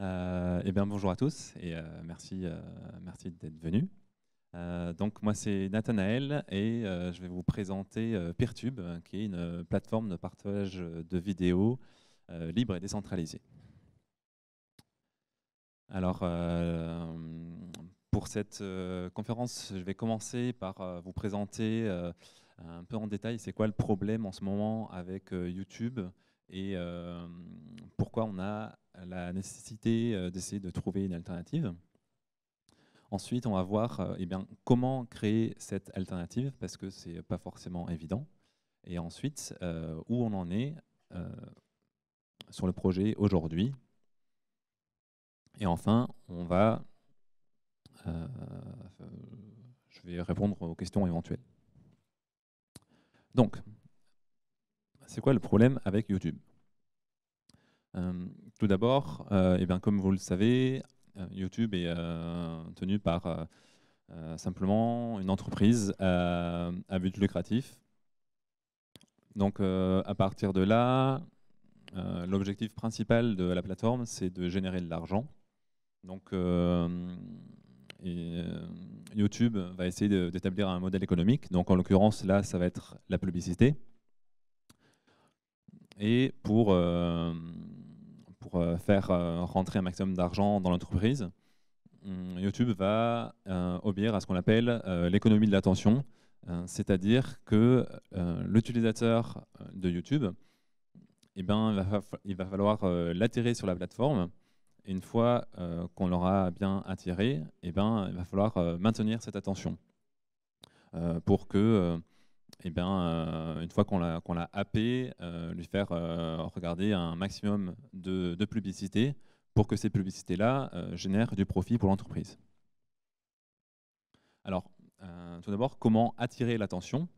Euh, eh bien, bonjour à tous et euh, merci, euh, merci d'être venus. donc, moi, c'est Nathanaël et je vais vous présenter Peertube, qui est une plateforme de partage de vidéos libre et décentralisée. Alors, pour cette conférence, je vais commencer par vous présenter un peu en détail c'est quoi le problème en ce moment avec YouTube et pourquoi on a la nécessité euh, d'essayer de trouver une alternative. Ensuite, on va voir euh, eh bien, comment créer cette alternative, parce que ce n'est pas forcément évident. Et ensuite, euh, où on en est sur le projet aujourd'hui. Et enfin, on va... je vais répondre aux questions éventuelles. Donc, c'est quoi le problème avec YouTube tout d'abord, et euh, eh bien, comme vous le savez, euh, YouTube est euh, tenu par simplement une entreprise à but lucratif. Donc à partir de là, l'objectif principal de la plateforme, c'est de générer de l'argent. Donc YouTube va essayer d'établir un modèle économique. Donc en l'occurrence, là, ça va être la publicité. Et pour, pour euh, faire euh, rentrer un maximum d'argent dans l'entreprise, hum, YouTube va euh, obéir à ce qu'on appelle l'économie de l'attention, c'est-à-dire que l'utilisateur de YouTube, eh ben, il, va, falloir l'attirer sur la plateforme. Et une fois qu'on l'aura bien attiré, eh ben, il va falloir maintenir cette attention pour que eh bien, euh, une fois qu'on l'a appé, euh, lui faire euh, regarder un maximum de, publicité publicités pour que ces publicités-là génèrent du profit pour l'entreprise. Alors, tout d'abord, comment attirer l'attention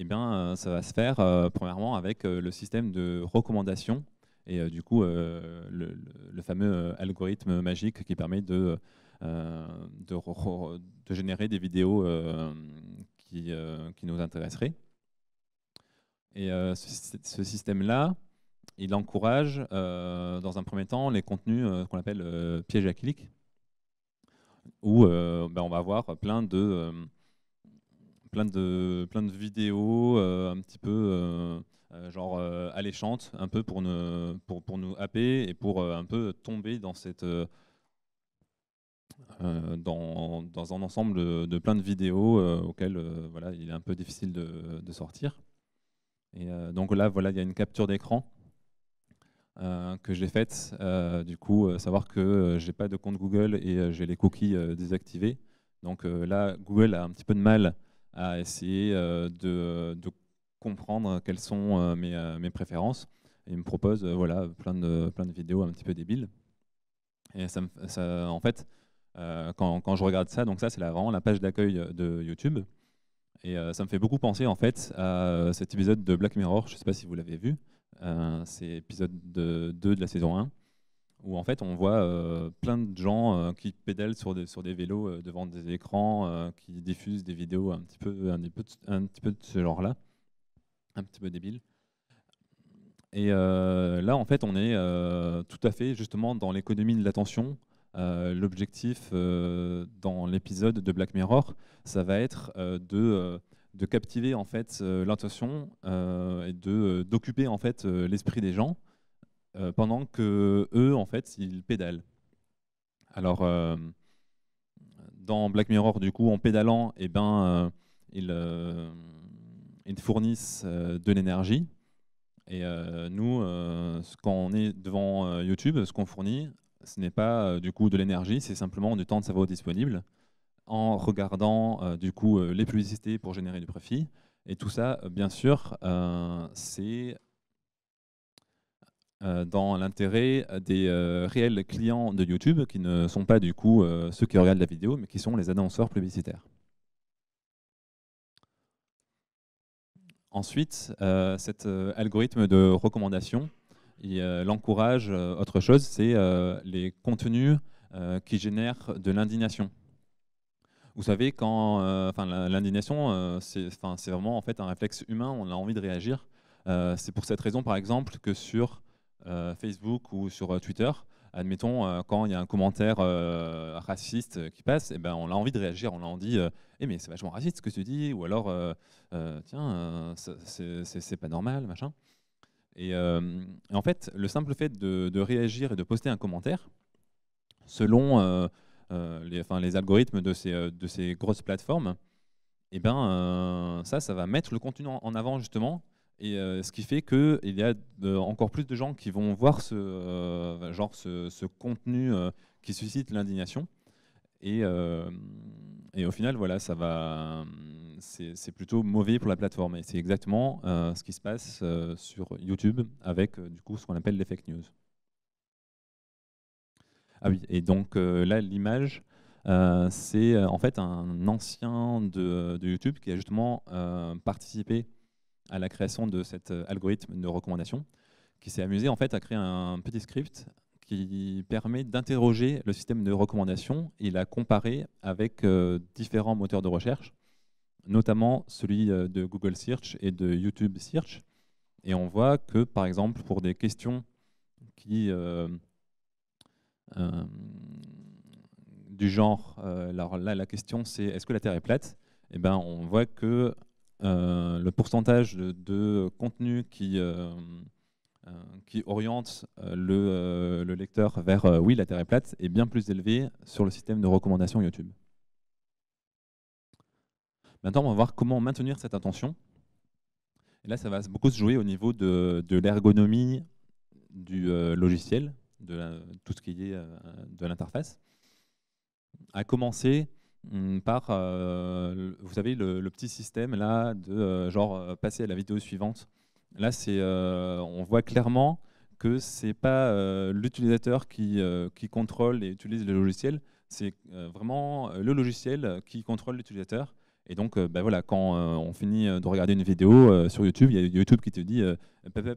eh bien, ça va se faire premièrement avec le système de recommandation et du coup le, fameux algorithme magique qui permet de, de, générer des vidéos qui, qui, nous intéresseraient. Et euh, ce, système-là, il encourage, euh, dans un premier temps, les contenus euh, qu'on appelle pièges à clic, où ben, on va avoir plein de, plein de, plein de vidéos un petit peu genre alléchantes, un peu pour nous, pour, nous happer et pour un peu tomber dans cette... dans, un ensemble de, plein de vidéos auxquelles voilà, il est un peu difficile de, de sortir. Euh, donc là, voilà, il y a une capture d'écran euh, que j'ai faite. Euh, du coup, savoir que j'ai pas de compte Google et j'ai les cookies désactivés. Donc là, Google a un petit peu de mal à essayer de, comprendre quelles sont mes, préférences. Et il me propose voilà, plein, de, plein de vidéos un petit peu débiles. Et ça, en fait, quand, quand, je regarde ça, donc ça c'est vraiment la page d'accueil de YouTube. Et euh, ça me fait beaucoup penser en fait à euh, cet épisode de Black Mirror, je ne sais pas si vous l'avez vu, euh, c'est épisode 2 de la saison 1, où en fait on voit plein de gens qui pédalent sur des, sur des vélos devant des écrans, qui diffusent des vidéos un petit peu, de, un petit peu de ce genre-là, un petit peu débile. Et là, en fait, on est tout à fait justement dans l'économie de l'attention euh, l'objectif euh, dans l'épisode de Black Mirror, ça va être euh, de, de, captiver en fait l'intention et de d'occuper en fait l'esprit des gens pendant que eux en fait ils pédalent. Alors dans Black Mirror, du coup, en pédalant, et eh ben, ils, fournissent de l'énergie. Et nous, quand on est devant YouTube, ce qu'on fournit ce n'est pas euh, du coup de l'énergie, c'est simplement du temps de cerveau disponible en regardant euh, du coup euh, les publicités pour générer du profit. Et tout ça, bien sûr, c'est dans l'intérêt des réels clients de YouTube qui ne sont pas du coup ceux qui regardent la vidéo, mais qui sont les annonceurs publicitaires. Ensuite, cet algorithme de recommandation il euh, encourage euh, autre chose, c'est euh, les contenus qui génèrent de l'indignation. Vous savez, quand, l'indignation, c'est vraiment en fait un réflexe humain, on a envie de réagir. c'est pour cette raison, par exemple, que sur Facebook ou sur Twitter, admettons, quand il y a un commentaire raciste qui passe, eh ben, on a envie de réagir, on a envie, dit, eh, mais c'est vachement raciste ce que tu dis, ou alors, tiens, c'est pas normal, machin. Euh, et, en fait, le simple fait de, réagir et de poster un commentaire, selon euh, euh, les, les, algorithmes de ces, de ces grosses plateformes, eh ben, ça, ça va mettre le contenu en, avant justement. Et ce qui fait qu'il y a encore plus de gens qui vont voir ce, bah, genre ce, contenu qui suscite l'indignation. Et, et, au final, voilà, ça va, c'est plutôt mauvais pour la plateforme. Et c'est exactement euh, ce qui se passe euh, sur YouTube avec euh, du coup ce qu'on appelle les fake news. Ah oui, et donc là, l'image, c'est en fait un ancien de, YouTube qui a justement participé à la création de cet algorithme de recommandation, qui s'est amusé en fait à créer un petit script qui permet d'interroger le système de recommandation. et la comparer avec différents moteurs de recherche notamment celui euh, de Google Search et de YouTube Search. Et on voit que, par exemple, pour des questions euh, euh, du genre, alors là, la question c'est est-ce que la Terre est plate Eh ben, on voit que le pourcentage de, contenu qui, qui oriente le, le, lecteur vers oui, la Terre est plate est bien plus élevé sur le système de recommandation YouTube. Maintenant, on va voir comment maintenir cette attention. là, ça va beaucoup se jouer au niveau de, l'ergonomie du euh, logiciel, de tout ce qui est euh, de l'interface. À commencer hmm, par, euh, vous savez, le, petit système là de genre passer à la vidéo suivante. Là, c'est, on voit clairement que c'est pas l'utilisateur qui, qui contrôle et utilise le logiciel, c'est vraiment le logiciel qui contrôle l'utilisateur et donc, euh, bah voilà, quand euh, on finit euh, de regarder une vidéo sur YouTube, il y a YouTube qui te dit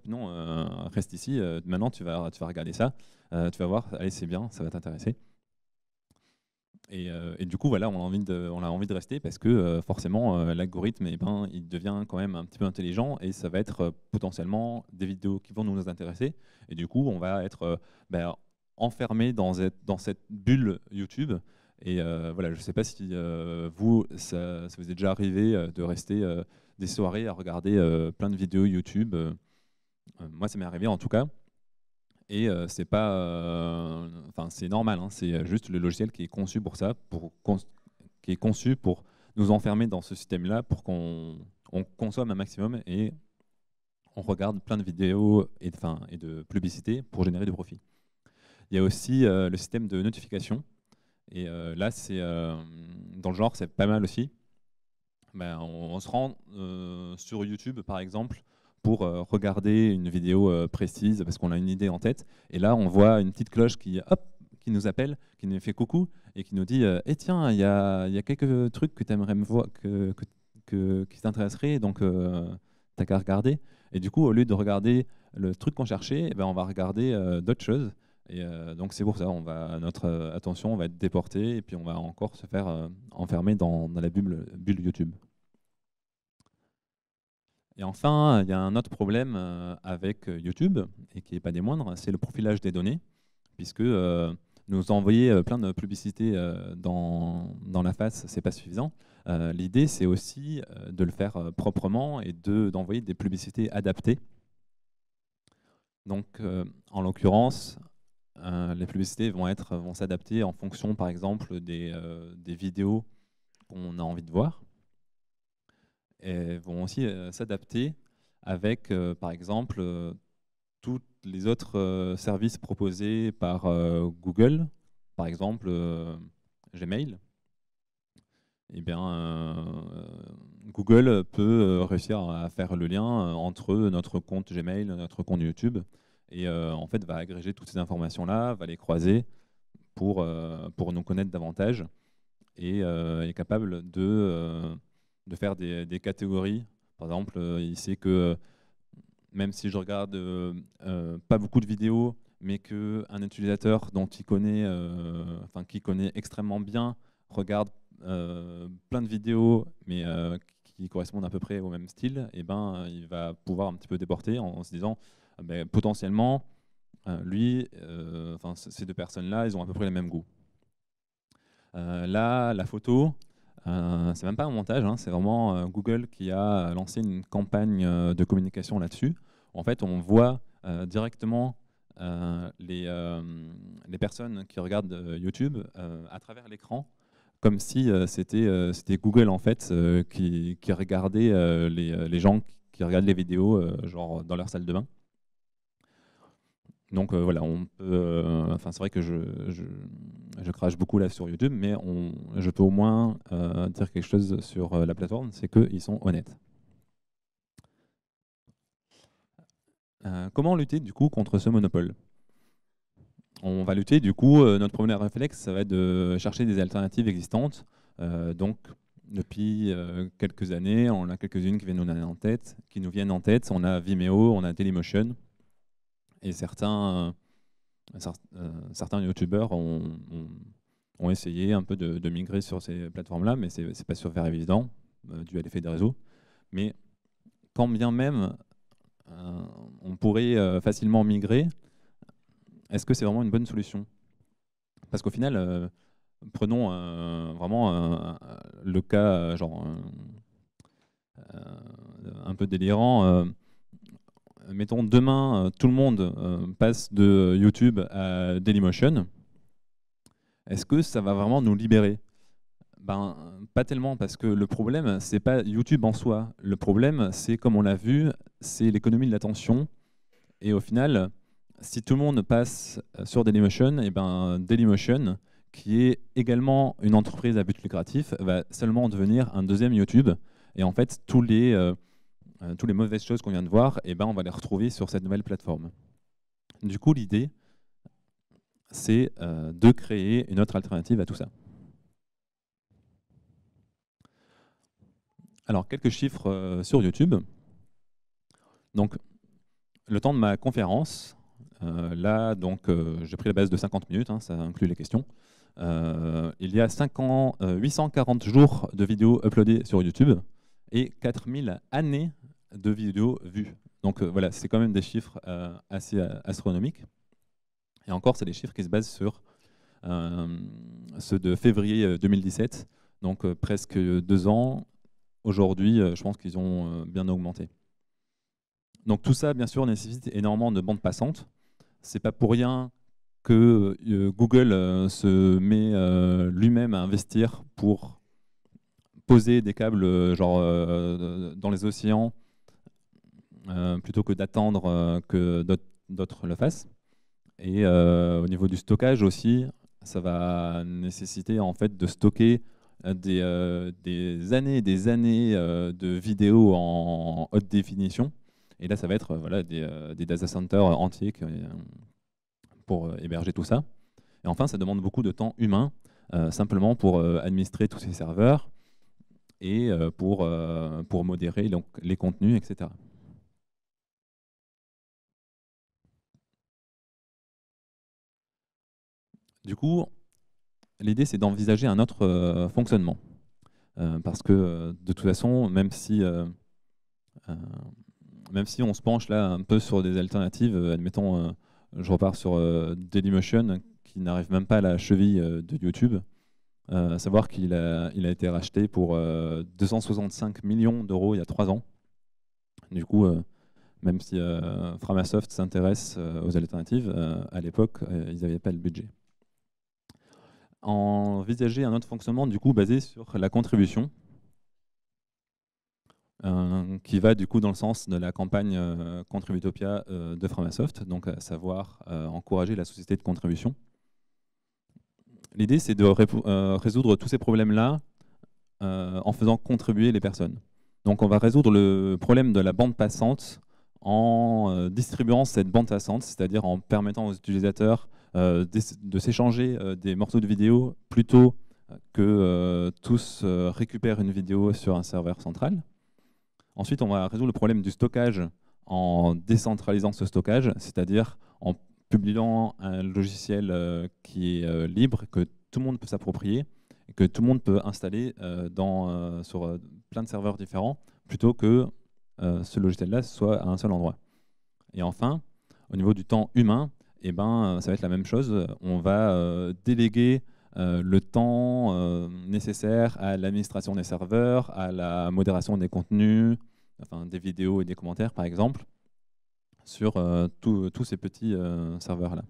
non, reste ici, maintenant tu vas, tu vas regarder ça, tu vas voir, allez, c'est bien, ça va t'intéresser. Et, du coup, voilà, on a envie de, on a envie de rester parce que forcément, l'algorithme, eh ben, il devient quand même un petit peu intelligent et ça va être potentiellement des vidéos qui vont nous intéresser. Et du coup, on va être ben, enfermé dans dans cette bulle YouTube et euh, voilà, je ne sais pas si euh, vous, ça, vous est déjà arrivé euh, de rester des soirées à regarder plein de vidéos YouTube. moi, ça m'est arrivé en tout cas. Et c'est pas, enfin, c'est normal. Hein. c'est juste le logiciel qui est conçu pour ça, pour qui est conçu pour nous enfermer dans ce système-là pour qu'on consomme un maximum et on regarde plein de vidéos et de, et de publicités pour générer du profit. Il y a aussi le système de notification et euh, là, c'est euh, dans le genre, c'est pas mal aussi. Ben, on, se rend euh, sur YouTube, par exemple, pour regarder une vidéo précise parce qu'on a une idée en tête. Et là, on voit une petite cloche qui, hop, qui nous appelle, qui nous fait coucou et qui nous dit eh tiens, il y a, quelques trucs que tu aimerais me voir, que, qui t'intéresserait, donc tu t'as qu'à regarder. Et du coup, au lieu de regarder le truc qu'on cherchait, eh ben, on va regarder d'autres choses. Et euh, donc c'est pour ça, on va, notre euh, attention va être déportée et puis on va encore se faire euh, enfermer dans, la bulle, YouTube. Et enfin, il y a un autre problème avec YouTube, et qui n'est pas des moindres, c'est le profilage des données, puisque nous envoyer plein de publicités dans, la face, ce n'est pas suffisant. L'idée, c'est aussi de le faire proprement et d'envoyer des publicités adaptées. Donc, en l'occurrence, euh, les publicités vont être vont s'adapter en fonction, par exemple, des, euh, vidéos qu'on a envie de voir. Et vont aussi euh, s'adapter avec, par exemple, tous les autres services proposés par Google, par exemple Gmail. Et eh bien, Google peut réussir à faire le lien entre notre compte Gmail, notre compte YouTube, et euh, en fait va agréger toutes ces informations-là, va les croiser pour, euh, pour nous connaître davantage et euh, est capable de, de faire des, catégories. Par exemple, il sait que même si je regarde pas beaucoup de vidéos, mais qu'un utilisateur dont il connaît, enfin qui connaît extrêmement bien, regarde plein de vidéos, mais qui correspondent à peu près au même style, eh ben, il va pouvoir un petit peu déporter en se disant potentiellement, euh, lui, euh, enfin ces deux personnes-là, ils ont à peu près les mêmes goûts. Euh, là, la photo, euh, c'est même pas un montage, hein, c'est vraiment Google qui a lancé une campagne de communication là-dessus. En fait, on voit directement les, les, personnes qui regardent YouTube à travers l'écran, comme si c'était Google en fait qui, qui regardait les, les, gens qui regardent les vidéos genre dans leur salle de bain. Donc euh, voilà, on euh, c'est vrai que je, crache beaucoup là sur YouTube, mais on, je peux au moins euh, dire quelque chose sur la plateforme, c'est qu'ils sont honnêtes. comment lutter du coup contre ce monopole On va lutter du coup, notre premier réflexe, ça va être de chercher des alternatives existantes. donc depuis quelques années, on a quelques-unes qui viennent en tête, qui nous viennent en tête. On a Vimeo, on a TeleMotion et certains, euh, euh, certains youtubeurs ont, ont, essayé un peu de, migrer sur ces plateformes-là, mais ce n'est pas super évident, euh, dû à l'effet des réseaux. Mais quand bien même on pourrait facilement migrer, est-ce que c'est vraiment une bonne solution Parce qu'au final, prenons vraiment le cas genre, un peu délirant euh, mettons demain, euh, tout le monde euh, passe de YouTube à Dailymotion, est-ce que ça va vraiment nous libérer ben, pas tellement, parce que le problème, c'est pas YouTube en soi. Le problème, c'est, comme on l'a vu, c'est l'économie de l'attention. Et au final, si tout le monde passe sur Dailymotion, et eh ben Dailymotion, qui est également une entreprise à but lucratif, va seulement devenir un deuxième YouTube. Et en fait, tous les, euh, toutes les mauvaises choses qu'on vient de voir, eh ben, on va les retrouver sur cette nouvelle plateforme. Du coup, l'idée, c'est euh, de créer une autre alternative à tout ça. Alors, quelques chiffres euh, sur YouTube. Donc, le temps de ma conférence, là, donc, j'ai pris la base de 50 minutes, hein, ça inclut les questions. il y a 840 jours de vidéos uploadées sur YouTube et 4000 années de vidéos vues. Donc euh, voilà, c'est quand même des chiffres euh, assez euh, astronomiques. Et encore, c'est des chiffres qui se basent sur ceux de février 2017, donc presque deux ans. Aujourd'hui, je pense qu'ils ont bien augmenté. Donc tout ça, bien sûr, nécessite énormément de bandes passantes. C'est pas pour rien que Google se met lui-même à investir pour poser des câbles genre dans les océans euh, plutôt que d'attendre euh, que d'autres le fassent. Et euh, au niveau du stockage aussi, ça va nécessiter en fait de stocker des, des années et des années de vidéos en haute définition. Et là, ça va être des, des data centers entiers pour héberger tout ça. Et enfin, ça demande beaucoup de temps humain, simplement pour administrer tous ces serveurs et pour, modérer donc, les contenus, etc. Du coup, l'idée, c'est d'envisager un autre euh, fonctionnement. Euh, parce que, euh, de toute façon, même si, même si on se penche là un peu sur des alternatives, admettons, je repars sur Dailymotion, qui n'arrive même pas à la cheville de YouTube, à savoir qu'il a, il a été racheté pour 265 millions d'euros il y a trois ans. Du coup, même si Framasoft s'intéresse aux alternatives, à l'époque, ils n'avaient pas le budget envisager un autre fonctionnement du coup basé sur la contribution, euh, qui va du coup dans le sens de la campagne euh, Contributopia euh, de Framasoft, donc à savoir encourager la société de contribution. L'idée, c'est de résoudre tous ces problèmes-là en faisant contribuer les personnes. Donc on va résoudre le problème de la bande passante en distribuant cette bande passante, c'est-à-dire en permettant aux utilisateurs euh, de s'échanger euh, des morceaux de vidéo plutôt que euh, tous récupèrent une vidéo sur un serveur central. Ensuite, on va résoudre le problème du stockage en décentralisant ce stockage, c'est-à-dire en publiant un logiciel qui est libre, que tout le monde peut s'approprier, et que tout le monde peut installer sur plein de serveurs différents, plutôt que ce logiciel-là soit à un seul endroit. Et enfin, au niveau du temps humain, eh ben, euh, ça va être la même chose. On va euh, déléguer euh, le temps nécessaire à l'administration des serveurs, à la modération des contenus, enfin, des vidéos et des commentaires, par exemple, sur tous ces petits serveurs-là.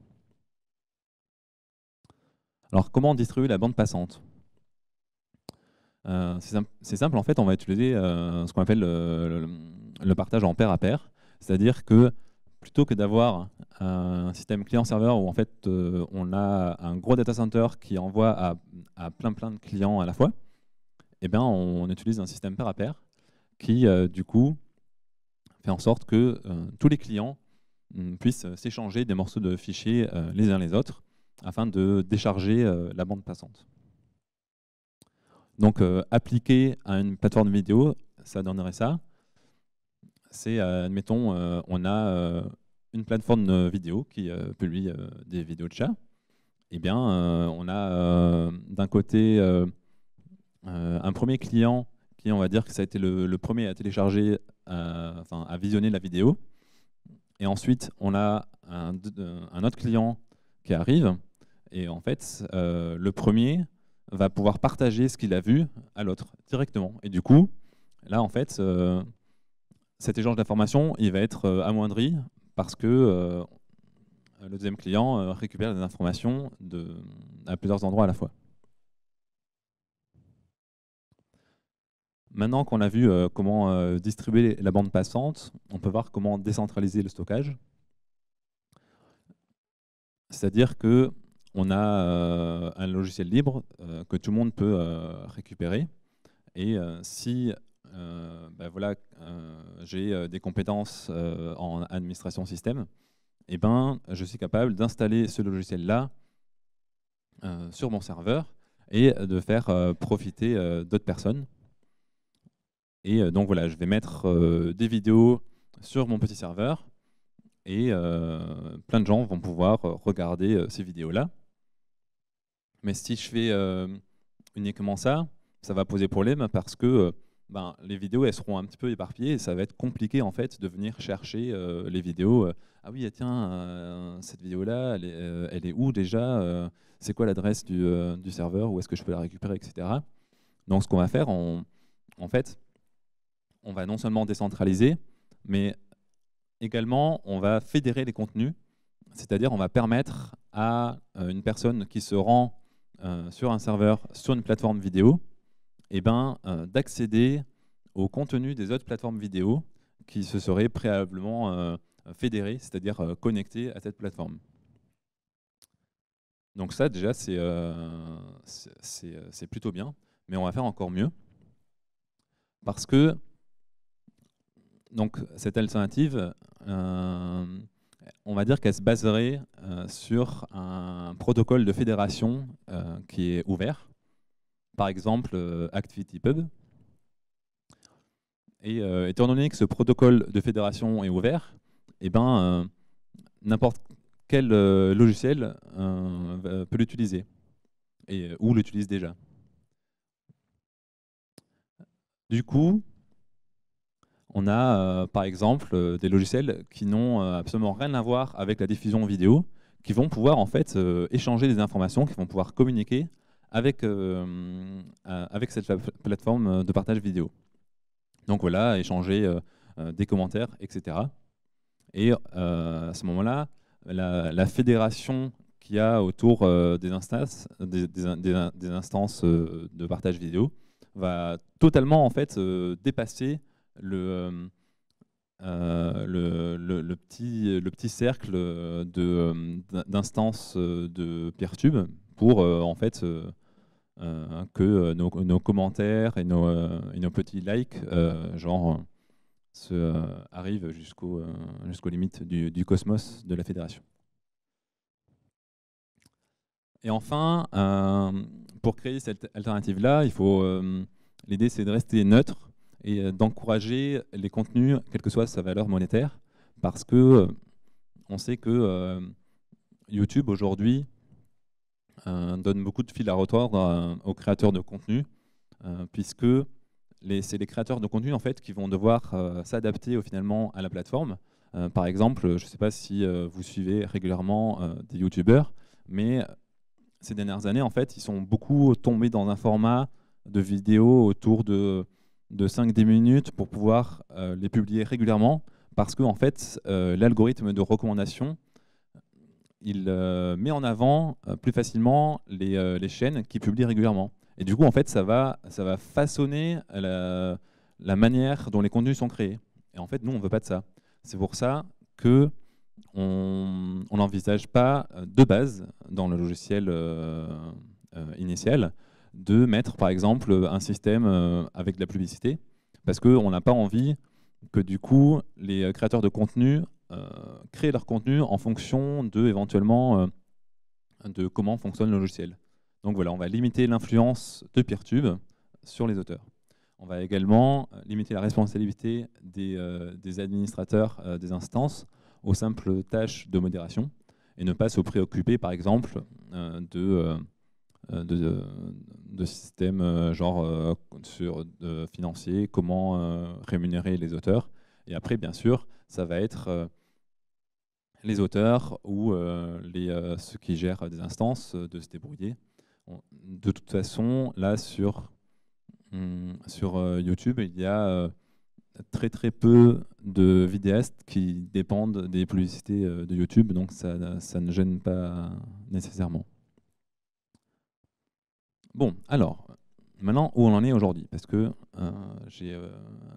Alors, comment distribuer la bande passante C'est simple, en fait, on va utiliser ce qu'on appelle le, le, partage en pair à pair, c'est-à-dire que plutôt que d'avoir un système client-serveur où en fait euh, on a un gros data center qui envoie à, plein plein de clients à la fois, eh bien on, utilise un système pair à pair qui euh, du coup fait en sorte que euh, tous les clients mm, puissent s'échanger des morceaux de fichiers les uns les autres afin de décharger la bande passante. Donc appliqué à une plateforme vidéo, ça donnerait ça c'est, euh, admettons, euh, on a euh, une plateforme vidéo qui publie des vidéos de chat. Eh bien, on a d'un côté un premier client qui, on va dire, que ça a été le, premier à télécharger, à, enfin, à visionner la vidéo. Et ensuite, on a un, autre client qui arrive. Et en fait, le premier va pouvoir partager ce qu'il a vu à l'autre directement. Et du coup, là, en fait, cet échange d'informations, il va être euh, amoindri parce que euh, le deuxième client euh, récupère des informations de, à plusieurs endroits à la fois. Maintenant qu'on a vu comment distribuer la bande passante, on peut voir comment décentraliser le stockage. C'est-à-dire que on a un logiciel libre que tout le monde peut récupérer. Et si euh, ben voilà, euh, j'ai euh, des compétences en administration système, et eh ben, je suis capable d'installer ce logiciel-là sur mon serveur et de faire profiter d'autres personnes. Et donc voilà, je vais mettre des vidéos sur mon petit serveur et plein de gens vont pouvoir regarder ces vidéos-là. Mais si je fais uniquement ça, ça va poser problème parce que ben, les vidéos elles seront un petit peu éparpillées et ça va être compliqué en fait de venir chercher euh, les vidéos. Euh, ah oui, ah, tiens, euh, cette vidéo là, elle est, où déjà C'est quoi l'adresse du, serveur Où est-ce que je peux la récupérer, etc. Donc ce qu'on va faire, en fait, on va non seulement décentraliser, mais également on va fédérer les contenus, c'est-à-dire on va permettre à une personne qui se rend sur un serveur, sur une plateforme vidéo, eh ben, euh, d'accéder au contenu des autres plateformes vidéo qui se seraient préalablement euh, fédérées, c'est-à-dire euh, connectées à cette plateforme. Donc ça, déjà, c'est c'est plutôt bien, mais on va faire encore mieux, parce que donc, cette alternative, on va dire qu'elle se baserait sur un protocole de fédération qui est ouvert, par exemple euh, ActivityPub. Et euh, étant donné que ce protocole de fédération est ouvert, eh ben, euh, n'importe quel logiciel peut l'utiliser et, ou l'utilise déjà. Du coup, on a par exemple des logiciels qui n'ont absolument rien à voir avec la diffusion vidéo, qui vont pouvoir en fait échanger des informations, qui vont pouvoir communiquer avec, euh, euh, avec cette plateforme euh, de partage vidéo. Donc voilà, échanger des commentaires, etc. Et à ce moment-là, la, fédération qu'il y a autour des instances, des, instances de partage vidéo va totalement en fait dépasser le, le, petit, le petit cercle d'instances de, pierre Peertube pour en fait euh, hein, que euh, nos, commentaires et nos, euh, nos petits likes, genre, arrivent jusqu'aux limites du, cosmos de la fédération. Et enfin, pour créer cette alternative-là, il faut l'idée c'est de rester neutre et d'encourager les contenus, quelle que soit sa valeur monétaire, parce que on sait que YouTube aujourd'hui euh, donne beaucoup de fil à retordre euh, aux créateurs de contenu, euh, puisque c'est les créateurs de contenu en fait qui vont devoir s'adapter finalement à la plateforme. par exemple, je ne sais pas si vous suivez régulièrement des youtubeurs, mais ces dernières années, en fait, ils sont beaucoup tombés dans un format de vidéos autour de, 5-10 minutes pour pouvoir les publier régulièrement parce que, fait, l'algorithme de recommandation il euh, met en avant euh, plus facilement les, euh, chaînes qui publient régulièrement. Et du coup, en fait, ça va, ça va façonner la, manière dont les contenus sont créés. Et en fait, nous, on ne veut pas de ça. C'est pour ça que on n'envisage pas de base dans le logiciel initial de mettre par exemple un système avec de la publicité parce qu'on n'a pas envie que du coup les créateurs de contenu euh, créer leur contenu en fonction de éventuellement euh, de comment fonctionne le logiciel. Donc voilà, on va limiter l'influence de Peertube sur les auteurs. On va également euh, limiter la responsabilité des, des administrateurs des instances aux simples tâches de modération et ne pas se préoccuper, par exemple, de, de, de, systèmes genre sur, financiers, comment rémunérer les auteurs. Et après, bien sûr, ça va être les auteurs ou euh, les, euh, ceux qui gèrent des instances euh, de se débrouiller. De toute façon, là, sur, hmm, sur YouTube, il y a très très peu de vidéastes qui dépendent des publicités de YouTube, donc ça, ne gêne pas nécessairement. Bon, alors, maintenant où on en est aujourd'hui, parce que j'ai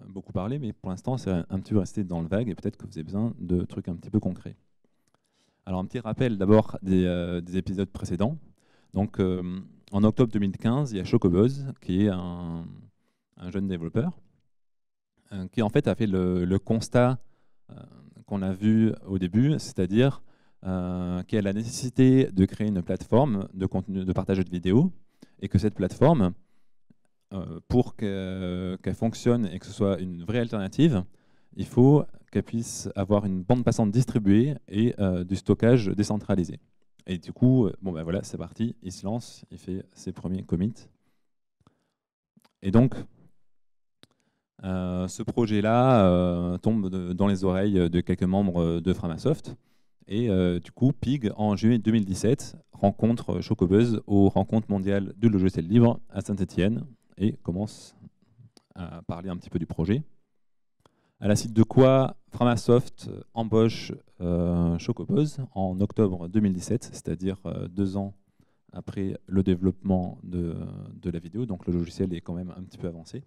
beaucoup parlé, mais pour l'instant c'est un petit peu resté dans le vague et peut-être que vous avez besoin de trucs un petit peu concrets. Alors un petit rappel d'abord des, euh, épisodes précédents. Donc euh, en octobre 2015, il y a Chocobuzz, qui est un, jeune développeur, euh, qui en fait a fait le, constat qu'on a vu au début, c'est-à-dire qu'il y a la nécessité de créer une plateforme de, contenu, de partage de vidéos, et que cette plateforme, pour qu'elle fonctionne et que ce soit une vraie alternative, il faut puisse avoir une bande passante distribuée et euh, du stockage décentralisé. Et du coup, euh, bon ben voilà, c'est parti, il se lance, il fait ses premiers commits. Et donc, euh, ce projet-là tombe dans les oreilles de quelques membres de Framasoft. Et du coup, PIG, en juillet 2017, rencontre Chocobuzz aux rencontres mondiales du logiciel libre à Saint-Etienne et commence à parler un petit peu du projet à la suite de quoi Framasoft euh, embauche euh, en octobre 2017, c'est-à-dire euh, deux ans après le développement de, la vidéo, donc le logiciel est quand même un petit peu avancé.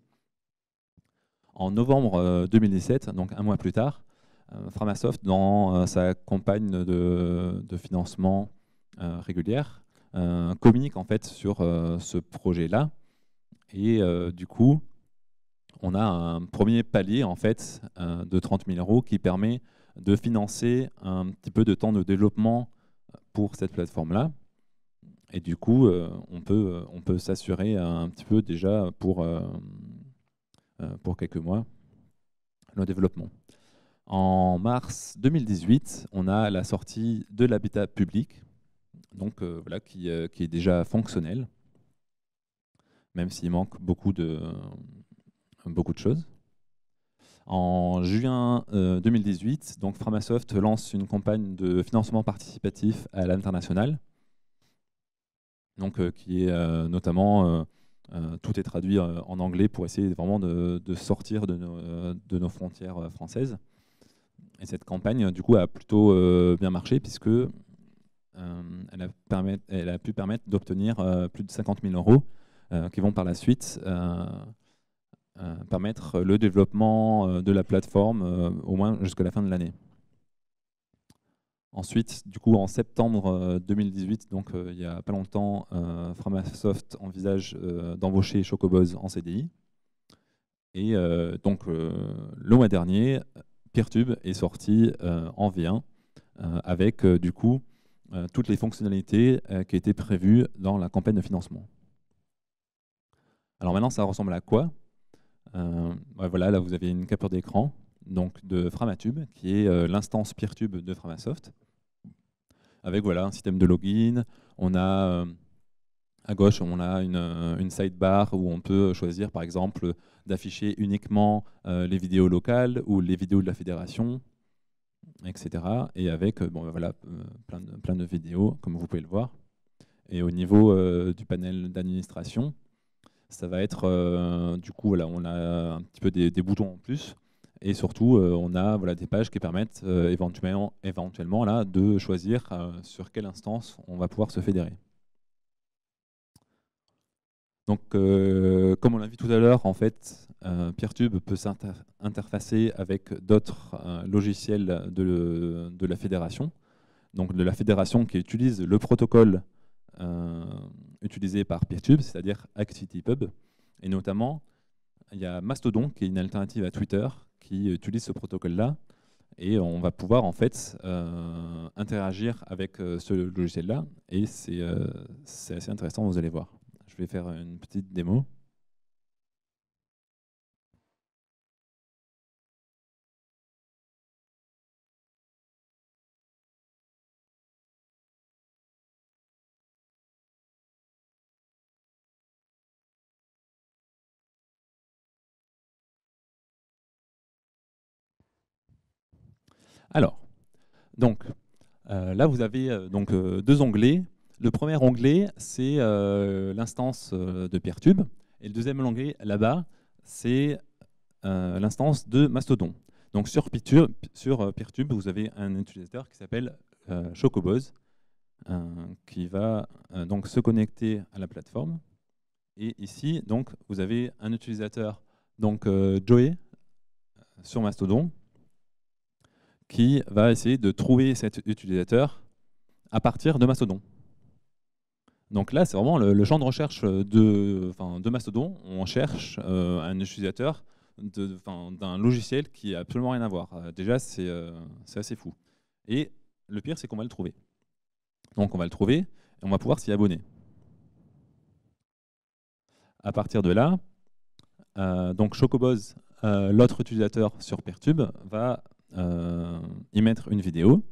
En novembre 2017, euh, donc un mois plus tard, Framasoft, dans sa campagne de, financement régulière, communique en fait sur ce projet-là. Et du coup, on a un premier palier en fait euh, de 30 000 euros qui permet de financer un petit peu de temps de développement pour cette plateforme-là. Et du coup, euh, on peut, euh, on peut s'assurer un petit peu déjà pour, pour quelques mois le développement. En mars 2018, on a la sortie de l'habitat public, donc voilà, qui, est déjà fonctionnel, même s'il manque beaucoup de, beaucoup de choses. En juin 2018, euh, donc Framasoft lance une campagne de financement participatif à l'international, donc euh, qui est euh, notamment tout est traduit en anglais pour essayer vraiment de, sortir de nos, frontières françaises. Et cette campagne, du coup, a plutôt bien marché puisque elle a, elle, a pu permettre d'obtenir plus de 50 000 euros qui vont par la suite euh, permettre le développement euh, de la plateforme euh, au moins jusqu'à la fin de l'année. Ensuite, du coup, en septembre 2018, donc il n'y a pas longtemps, Framasoft envisage d'embaucher Chocoboz en CDI. Et donc, le mois dernier, Peertube est sorti en V1 avec, du coup, toutes les fonctionnalités qui étaient prévues dans la campagne de financement. Alors maintenant, ça ressemble à quoi euh, voilà, là vous avez une capture d'écran donc de Framatube, qui est euh, l'instance PeerTube de Framasoft, avec voilà un système de login. On a euh, à gauche, on a une, sidebar où on peut choisir, par exemple, d'afficher uniquement les vidéos locales ou les vidéos de la fédération, etc. Et avec bon, voilà, plein de, plein, vidéos, comme vous pouvez le voir. Et au niveau du panel d'administration, ça va être euh, du coup voilà, on a un petit peu des, boutons en plus et surtout euh, on a des pages qui permettent euh, éventuellement éventuellement là de choisir sur quelle instance on va pouvoir se fédérer. Donc comme on l'a vu tout à l'heure en fait Peertube peut s'interfacer avec d'autres logiciels de, de, la fédération. Donc de la fédération qui utilise le protocole euh, utilisé par Peertube, c'est-à-dire ActivityPub. Et notamment, il y a Mastodon, qui est une alternative à Twitter, qui utilise ce protocole-là. Et on va pouvoir en fait euh, interagir avec euh, ce logiciel-là. Et c'est assez intéressant, vous allez voir. Je vais faire une petite démo. Alors, donc, euh, là, vous avez euh, donc, euh, deux onglets. Le premier onglet, c'est l'instance de Peertube. Et le deuxième onglet, là-bas, c'est l'instance de Mastodon. Donc, sur, Peertube, sur vous avez un utilisateur qui s'appelle Chocoboz, qui va donc se connecter à la plateforme. Et ici, donc, vous avez un utilisateur, donc Joey, sur Mastodon, qui va essayer de trouver cet utilisateur à partir de Mastodon. Donc là, c'est vraiment le, champ de recherche de, de Mastodon. On cherche euh, un utilisateur d'un logiciel qui n'a absolument rien à voir. Euh, déjà, euh, c'est assez fou. Et le pire, c'est qu'on va le trouver. Donc on va le trouver et on va pouvoir s'y abonner. À partir de là, donc Chocoboz, l'autre utilisateur sur Pertube, va euh, y mettre une vidéo.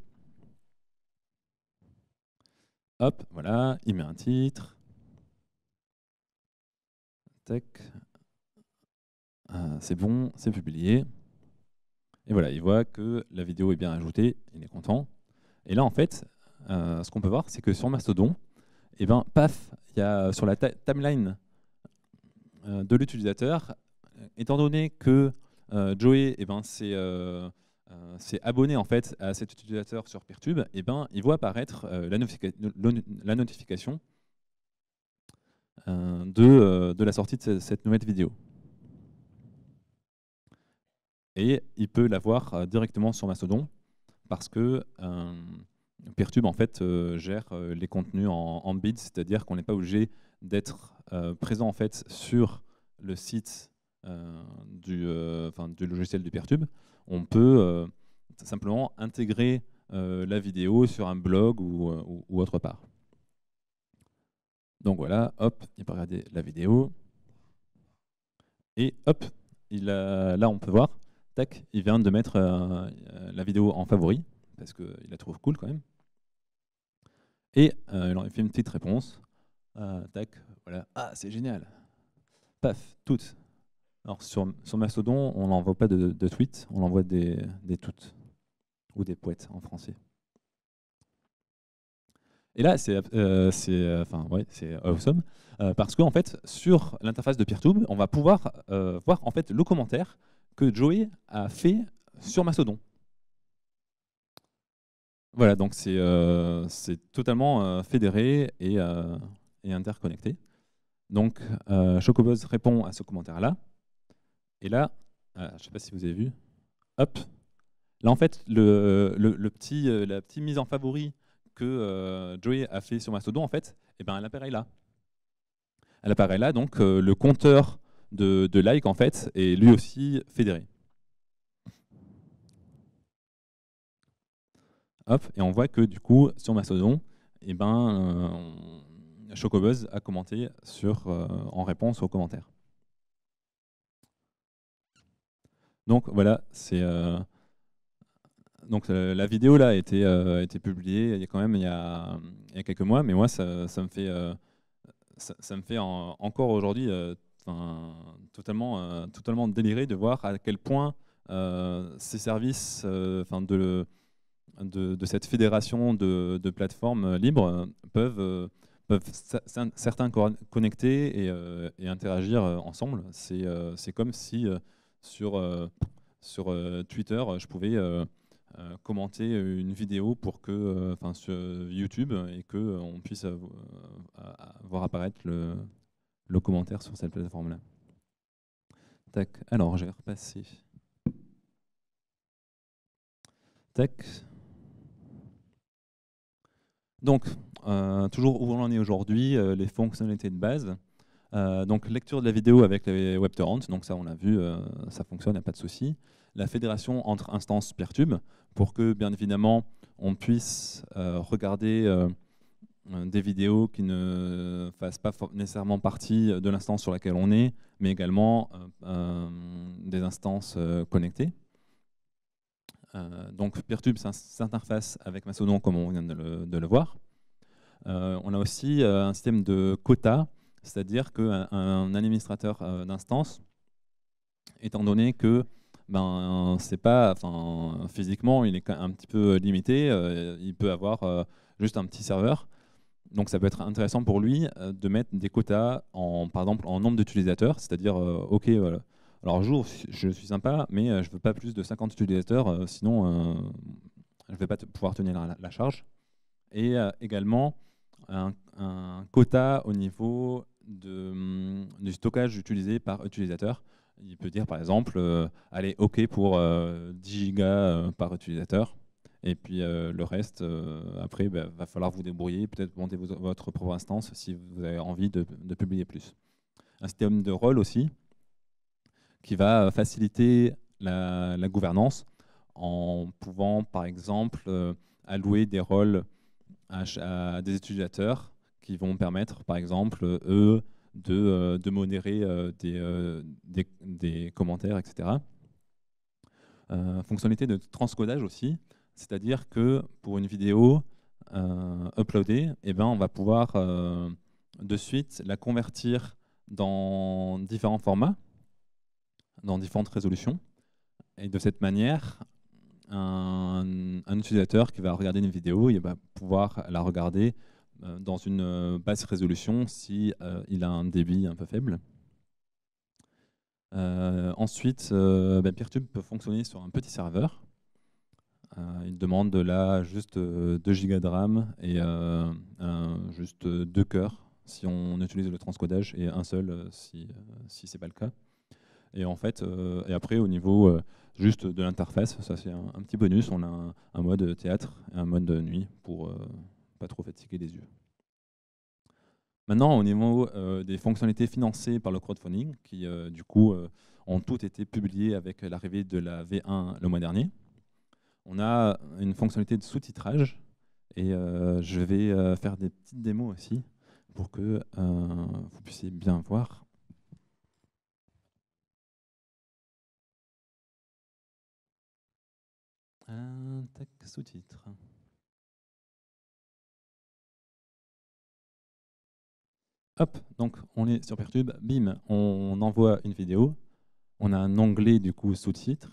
Hop, voilà, il met un titre. Ah, c'est bon, c'est publié. Et voilà, il voit que la vidéo est bien ajoutée, il est content. Et là, en fait, euh, ce qu'on peut voir, c'est que sur Mastodon, et eh ben, paf, il y a sur la timeline euh, de l'utilisateur, étant donné que Joey, eh ben, c'est euh, s'est abonné en fait à cet utilisateur sur Peertube, et eh ben, il voit apparaître euh, la, notification euh, de, la sortie de cette nouvelle vidéo. Et il peut la voir directement sur Mastodon parce que Peertube en fait gère les contenus en, en bid, c'est-à-dire qu'on n'est pas obligé d'être présent en fait sur le site euh, euh, du, logiciel du Pertube, on peut euh, simplement intégrer la vidéo sur un blog ou, autre part. Donc voilà, hop, il va regarder la vidéo. Et hop, il là on peut voir, tac, il vient de mettre la vidéo en favori, parce qu'il la trouve cool quand même. Et il il fait une petite réponse. Ah, tac, voilà, ah c'est génial. Paf, toutes sur, Mastodon, on n'envoie pas de, tweets, on envoie des, des toutes, ou des poètes en français. Et là, c'est euh, euh, enfin, awesome, euh, parce qu'en fait, sur l'interface de PeerTube, on va pouvoir voir en fait, le commentaire que Joey a fait sur Mastodon. Voilà, donc c'est totalement fédéré et, et, interconnecté. Donc Chocobuzz répond à ce commentaire-là. Et là, ah, je ne sais pas si vous avez vu, hop, là en fait, le, euh, petit, euh, la petite mise en favori que euh, Joey a fait sur Mastodon, en fait, eh ben, elle apparaît là. Elle apparaît là, donc le compteur de, de likes, en fait, est lui aussi fédéré. Hop, et on voit que du coup, sur Mastodon, eh ben, Chocobuzz a commenté sur, en réponse aux commentaires. Donc voilà, c'est euh, donc euh, la vidéo là euh, a été, publiée il y a quand même il y a, quelques mois, mais moi ça, ça me fait encore aujourd'hui totalement totalement déliré de voir à quel point ces services de, de, cette fédération de, plateformes libres peuvent peuvent certains connecter et interagir ensemble. C'est comme si sur, euh, sur euh, Twitter, euh, je pouvais commenter une vidéo pour que, enfin sur YouTube et que on puisse voir apparaître le, commentaire sur cette plateforme-là. Tac. Alors, je vais repasser. Tac. Donc, toujours où on en est aujourd'hui, les fonctionnalités de base. Euh, donc lecture de la vidéo avec les web donc ça on l'a vu, euh, ça fonctionne, il n'y a pas de souci. La fédération entre instances Peertube, pour que bien évidemment on puisse euh, regarder des vidéos qui ne fassent pas nécessairement partie de l'instance sur laquelle on est, mais également des instances connectées. donc Peertube s'interface avec Mastodon comme on vient de le voir. on a aussi un système de quotas c'est-à-dire qu'un administrateur euh, d'instance, étant donné que ben, c'est pas, enfin, physiquement, il est un petit peu euh, limité, euh, il peut avoir juste un petit serveur. Donc ça peut être intéressant pour lui de mettre des quotas, en, par exemple, en nombre d'utilisateurs, c'est-à-dire, OK, alors jour, je suis sympa, mais je ne veux pas plus de 50 utilisateurs, sinon je je vais pas pouvoir tenir la, charge. Et également un, quota au niveau de, hum, du stockage utilisé par utilisateur. Il peut dire par exemple, euh, allez, OK pour 10 euh, gigas euh, par utilisateur. Et puis le reste, après, il bah, va falloir vous débrouiller, peut-être monter votre propre instance si vous avez envie de, publier plus. Un système de rôle aussi, qui va faciliter la, gouvernance en pouvant, par exemple, allouer des rôles à, des utilisateurs qui vont permettre, par exemple, eux, de, euh, modérer euh, euh, des, des, commentaires, etc. fonctionnalité de transcodage aussi, c'est-à-dire que pour une vidéo uploadée, eh ben, on va pouvoir de suite la convertir dans différents formats, dans différentes résolutions. Et de cette manière, un, un utilisateur qui va regarder une vidéo, il va pouvoir la regarder euh, dans une euh, basse résolution si euh, il a un débit un peu faible. ensuite, ben, Peertube peut fonctionner sur un petit serveur. il demande de là juste 2 Go de RAM et juste 2 cœurs si on utilise le transcodage et un seul si, si ce n'est pas le cas. Et, en fait, et après, au niveau juste de l'interface, ça c'est un, petit bonus, on a un, mode théâtre et un mode nuit pour, pas trop fatiguer les yeux. Maintenant, au niveau euh, des fonctionnalités financées par le crowdfunding, qui euh, du coup euh, ont toutes été publiées avec l'arrivée de la V1 le mois dernier, on a une fonctionnalité de sous-titrage et je vais faire des petites démos aussi pour que vous puissiez bien voir. Un texte sous-titre. Hop, donc on est sur Pertube, bim, on envoie une vidéo, on a un onglet du coup sous titre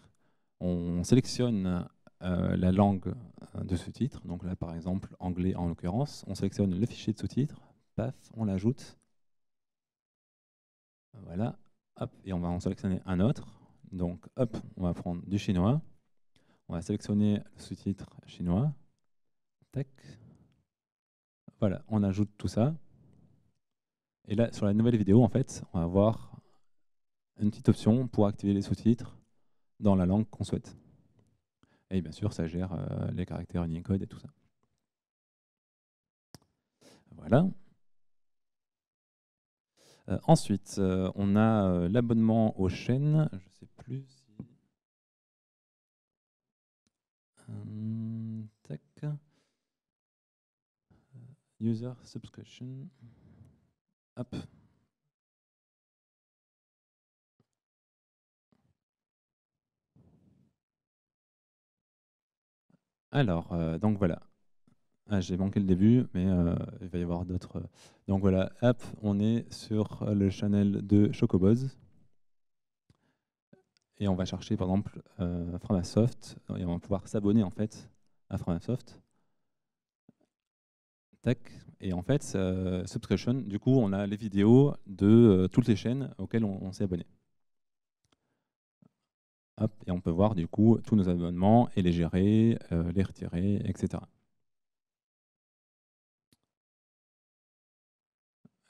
on sélectionne euh, la langue euh, de sous-titre, donc là par exemple anglais en l'occurrence, on sélectionne le fichier de sous-titre, paf, on l'ajoute, voilà, hop, et on va en sélectionner un autre, donc hop, on va prendre du chinois, on va sélectionner le sous-titre chinois, tac, voilà, on ajoute tout ça, et là, sur la nouvelle vidéo, en fait, on va avoir une petite option pour activer les sous-titres dans la langue qu'on souhaite. Et bien sûr, ça gère euh, les caractères Unicode et tout ça. Voilà. Euh, ensuite, euh, on a l'abonnement aux chaînes. Je ne sais plus si... Hum, user subscription. Alors, euh, donc voilà. Ah, j'ai manqué le début, mais euh, il va y avoir d'autres. Euh. Donc voilà, hop, on est sur le channel de Chocoboz. Et on va chercher par exemple Framasoft, et on va pouvoir s'abonner en fait à Framasoft. Tac, et en fait, subscription, du coup, on a les vidéos de euh, toutes les chaînes auxquelles on, s'est abonné. et on peut voir du coup tous nos abonnements et les gérer, euh, les retirer, etc.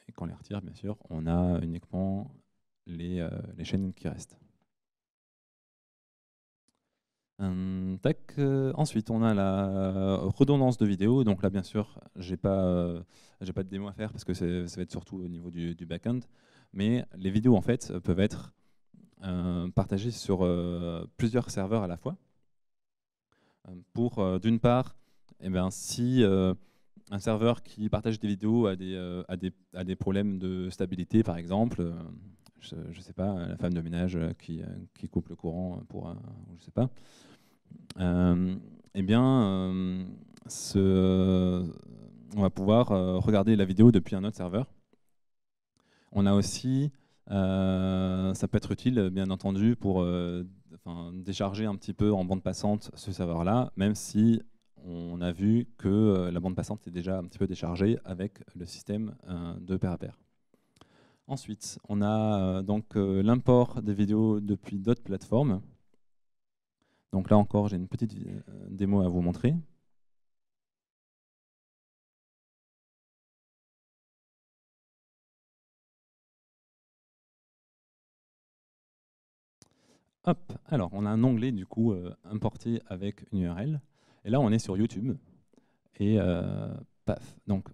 Et quand on les retire, bien sûr, on a uniquement les euh, chaînes qui restent. Hum, tac. Euh, ensuite, on a la redondance de vidéos. Donc là, bien sûr, j'ai pas, euh, pas de démo à faire parce que ça va être surtout au niveau du, back-end. Mais les vidéos, en fait, peuvent être euh, partagées sur plusieurs serveurs à la fois. Hum, pour, d'une part, eh ben, si un serveur qui partage des vidéos a des, a des problèmes de stabilité, par exemple, je ne sais pas, la femme de ménage euh, euh, qui, coupe le courant pour, je sais pas, euh, eh bien, on va pouvoir regarder la vidéo depuis un autre serveur. On a aussi, ça peut être utile, bien entendu, pour décharger un petit peu en bande passante ce serveur-là, même si on a vu que la bande passante est déjà un petit peu déchargée avec le système de pair à pair. Ensuite, on a euh, donc euh, l'import des vidéos depuis d'autres plateformes. Donc là encore, j'ai une petite euh, démo à vous montrer. Hop, alors on a un onglet du coup importé avec une URL. Et là on est sur YouTube. Et paf, donc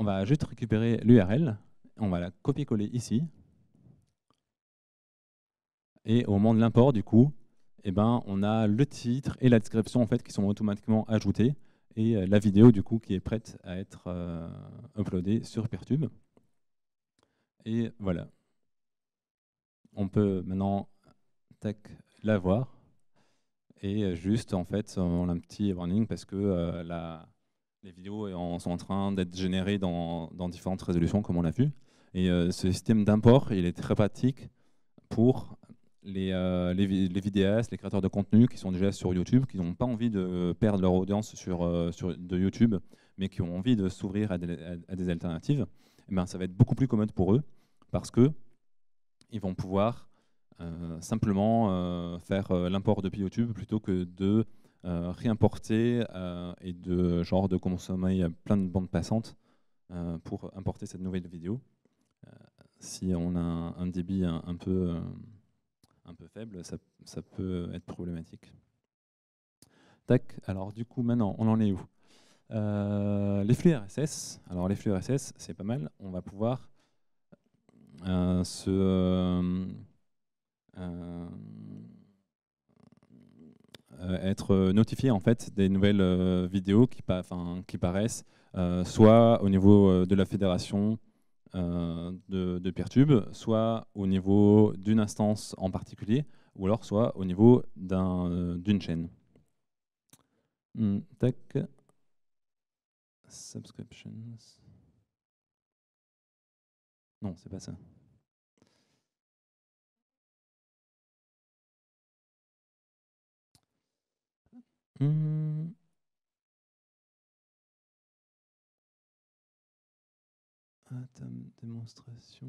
on va juste récupérer l'URL, on va la copier-coller ici. Et au moment de l'import, du coup, eh ben, on a le titre et la description en fait, qui sont automatiquement ajoutés et euh, la vidéo du coup qui est prête à être euh, uploadée sur Pertube. Et voilà. On peut maintenant tac, la voir. Et euh, juste, en fait, on a un petit warning parce que la, les vidéos sont en train d'être générées dans, différentes résolutions, comme on l'a vu. Et euh, ce système d'import, il est très pratique pour les, euh, les, vidéastes, les créateurs de contenu qui sont déjà sur YouTube, qui n'ont pas envie de perdre leur audience sur, euh, sur de YouTube, mais qui ont envie de s'ouvrir à, à, des alternatives. Et eh ben, ça va être beaucoup plus commode pour eux parce que ils vont pouvoir simplement faire l'import depuis YouTube plutôt que de euh, réimporter euh, et de genre de consommer euh, plein de bandes passantes pour importer cette nouvelle vidéo. si on a un, débit un, peu, un peu faible, ça, ça, peut être problématique. Tac, alors du coup maintenant, on en est où les flux RSS, alors les flux RSS, c'est pas mal. On va pouvoir se, euh, être euh, notifié en fait des nouvelles euh, vidéos qui, qui paraissent, soit au niveau de la fédération de, Peertube, soit au niveau d'une instance en particulier, ou alors soit au niveau d'une chaîne. Hmm, tac. Subscriptions. Non, c'est pas ça. Mmh. démonstration.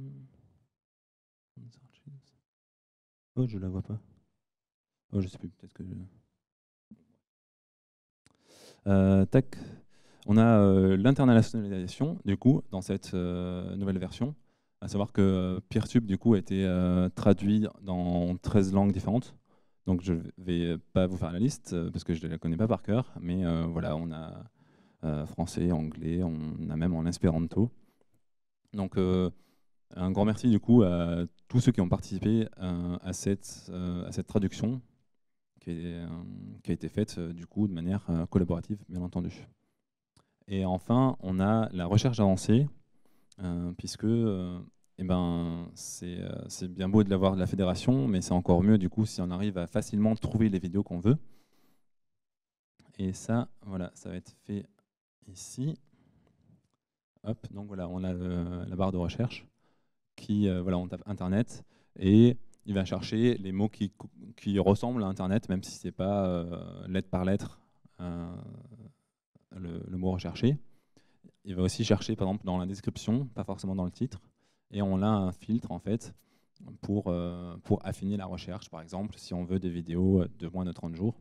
Oh, je la vois pas. Oh, je sais plus, peut-être que. Je... Euh, tac. On a euh, l'internationalisation, du coup, dans cette euh, nouvelle version. À savoir que PeerTube, du coup, a été traduit dans 13 langues différentes. Donc je ne vais pas vous faire la liste euh, parce que je ne la connais pas par cœur, mais euh, voilà, on a euh, français, anglais, on a même en espéranto. Donc un grand merci du coup à tous ceux qui ont participé à cette, traduction qui, qui, a été faite du coup de manière collaborative, bien entendu. Et enfin, on a la recherche avancée, puisque eh ben, euh, c'est bien beau de l'avoir de la fédération, mais c'est encore mieux du coup si on arrive à facilement trouver les vidéos qu'on veut. Et ça, voilà, ça va être fait ici. Hop, donc voilà, on a la barre de recherche qui, euh, voilà, on tape Internet et il va chercher les mots qui, qui ressemblent à Internet, même si ce n'est pas euh, lettre par lettre le, le mot recherché. Il va aussi chercher, par exemple, dans la description, pas forcément dans le titre et on a un filtre en fait pour, euh, pour affiner la recherche, par exemple, si on veut des vidéos de moins de 30 jours.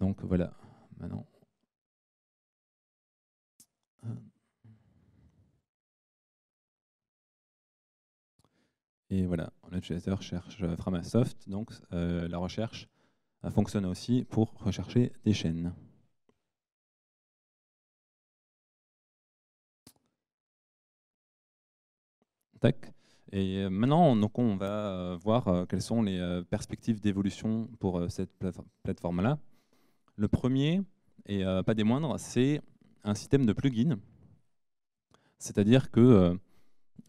Donc voilà, maintenant. Et voilà, l'utilisateur cherche euh, Framasoft, donc euh, la recherche fonctionne aussi pour rechercher des chaînes. Et euh, maintenant, on va euh, voir euh, quelles sont les perspectives d'évolution pour cette plateforme-là. Le premier, et pas des moindres, c'est un système de plugin. C'est-à-dire qu'on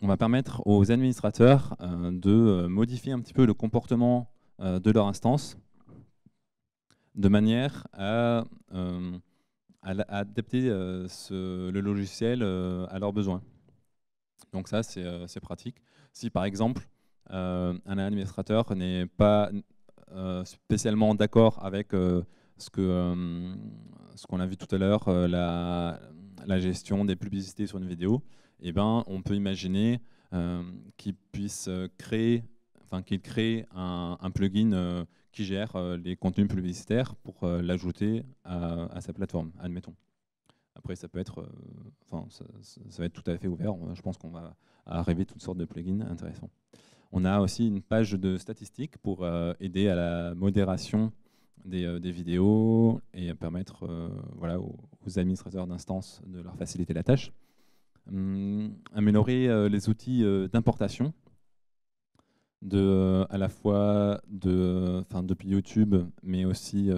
va permettre aux administrateurs de modifier un petit peu le comportement de leur instance de manière à, adapter le logiciel à leurs besoins. Donc ça, euh, c'est pratique. Si par exemple, euh, un administrateur n'est pas euh, spécialement d'accord avec ce qu'on ce qu'on a vu tout à l'heure, la, gestion des publicités sur une vidéo, eh ben, on peut imaginer qu'il puisse créer, enfin qu'il crée un, plugin qui gère les contenus publicitaires pour l'ajouter à sa plateforme, admettons. Après, ça peut être, euh, enfin, ça, va être tout à fait ouvert. Je pense qu'on va arriver toutes sortes de plugins intéressants. On a aussi une page de statistiques pour euh, aider à la modération des, euh, vidéos et permettre aux, administrateurs d'instances de leur faciliter la tâche. Hum, améliorer les outils d'importation de à la fois de depuis YouTube mais aussi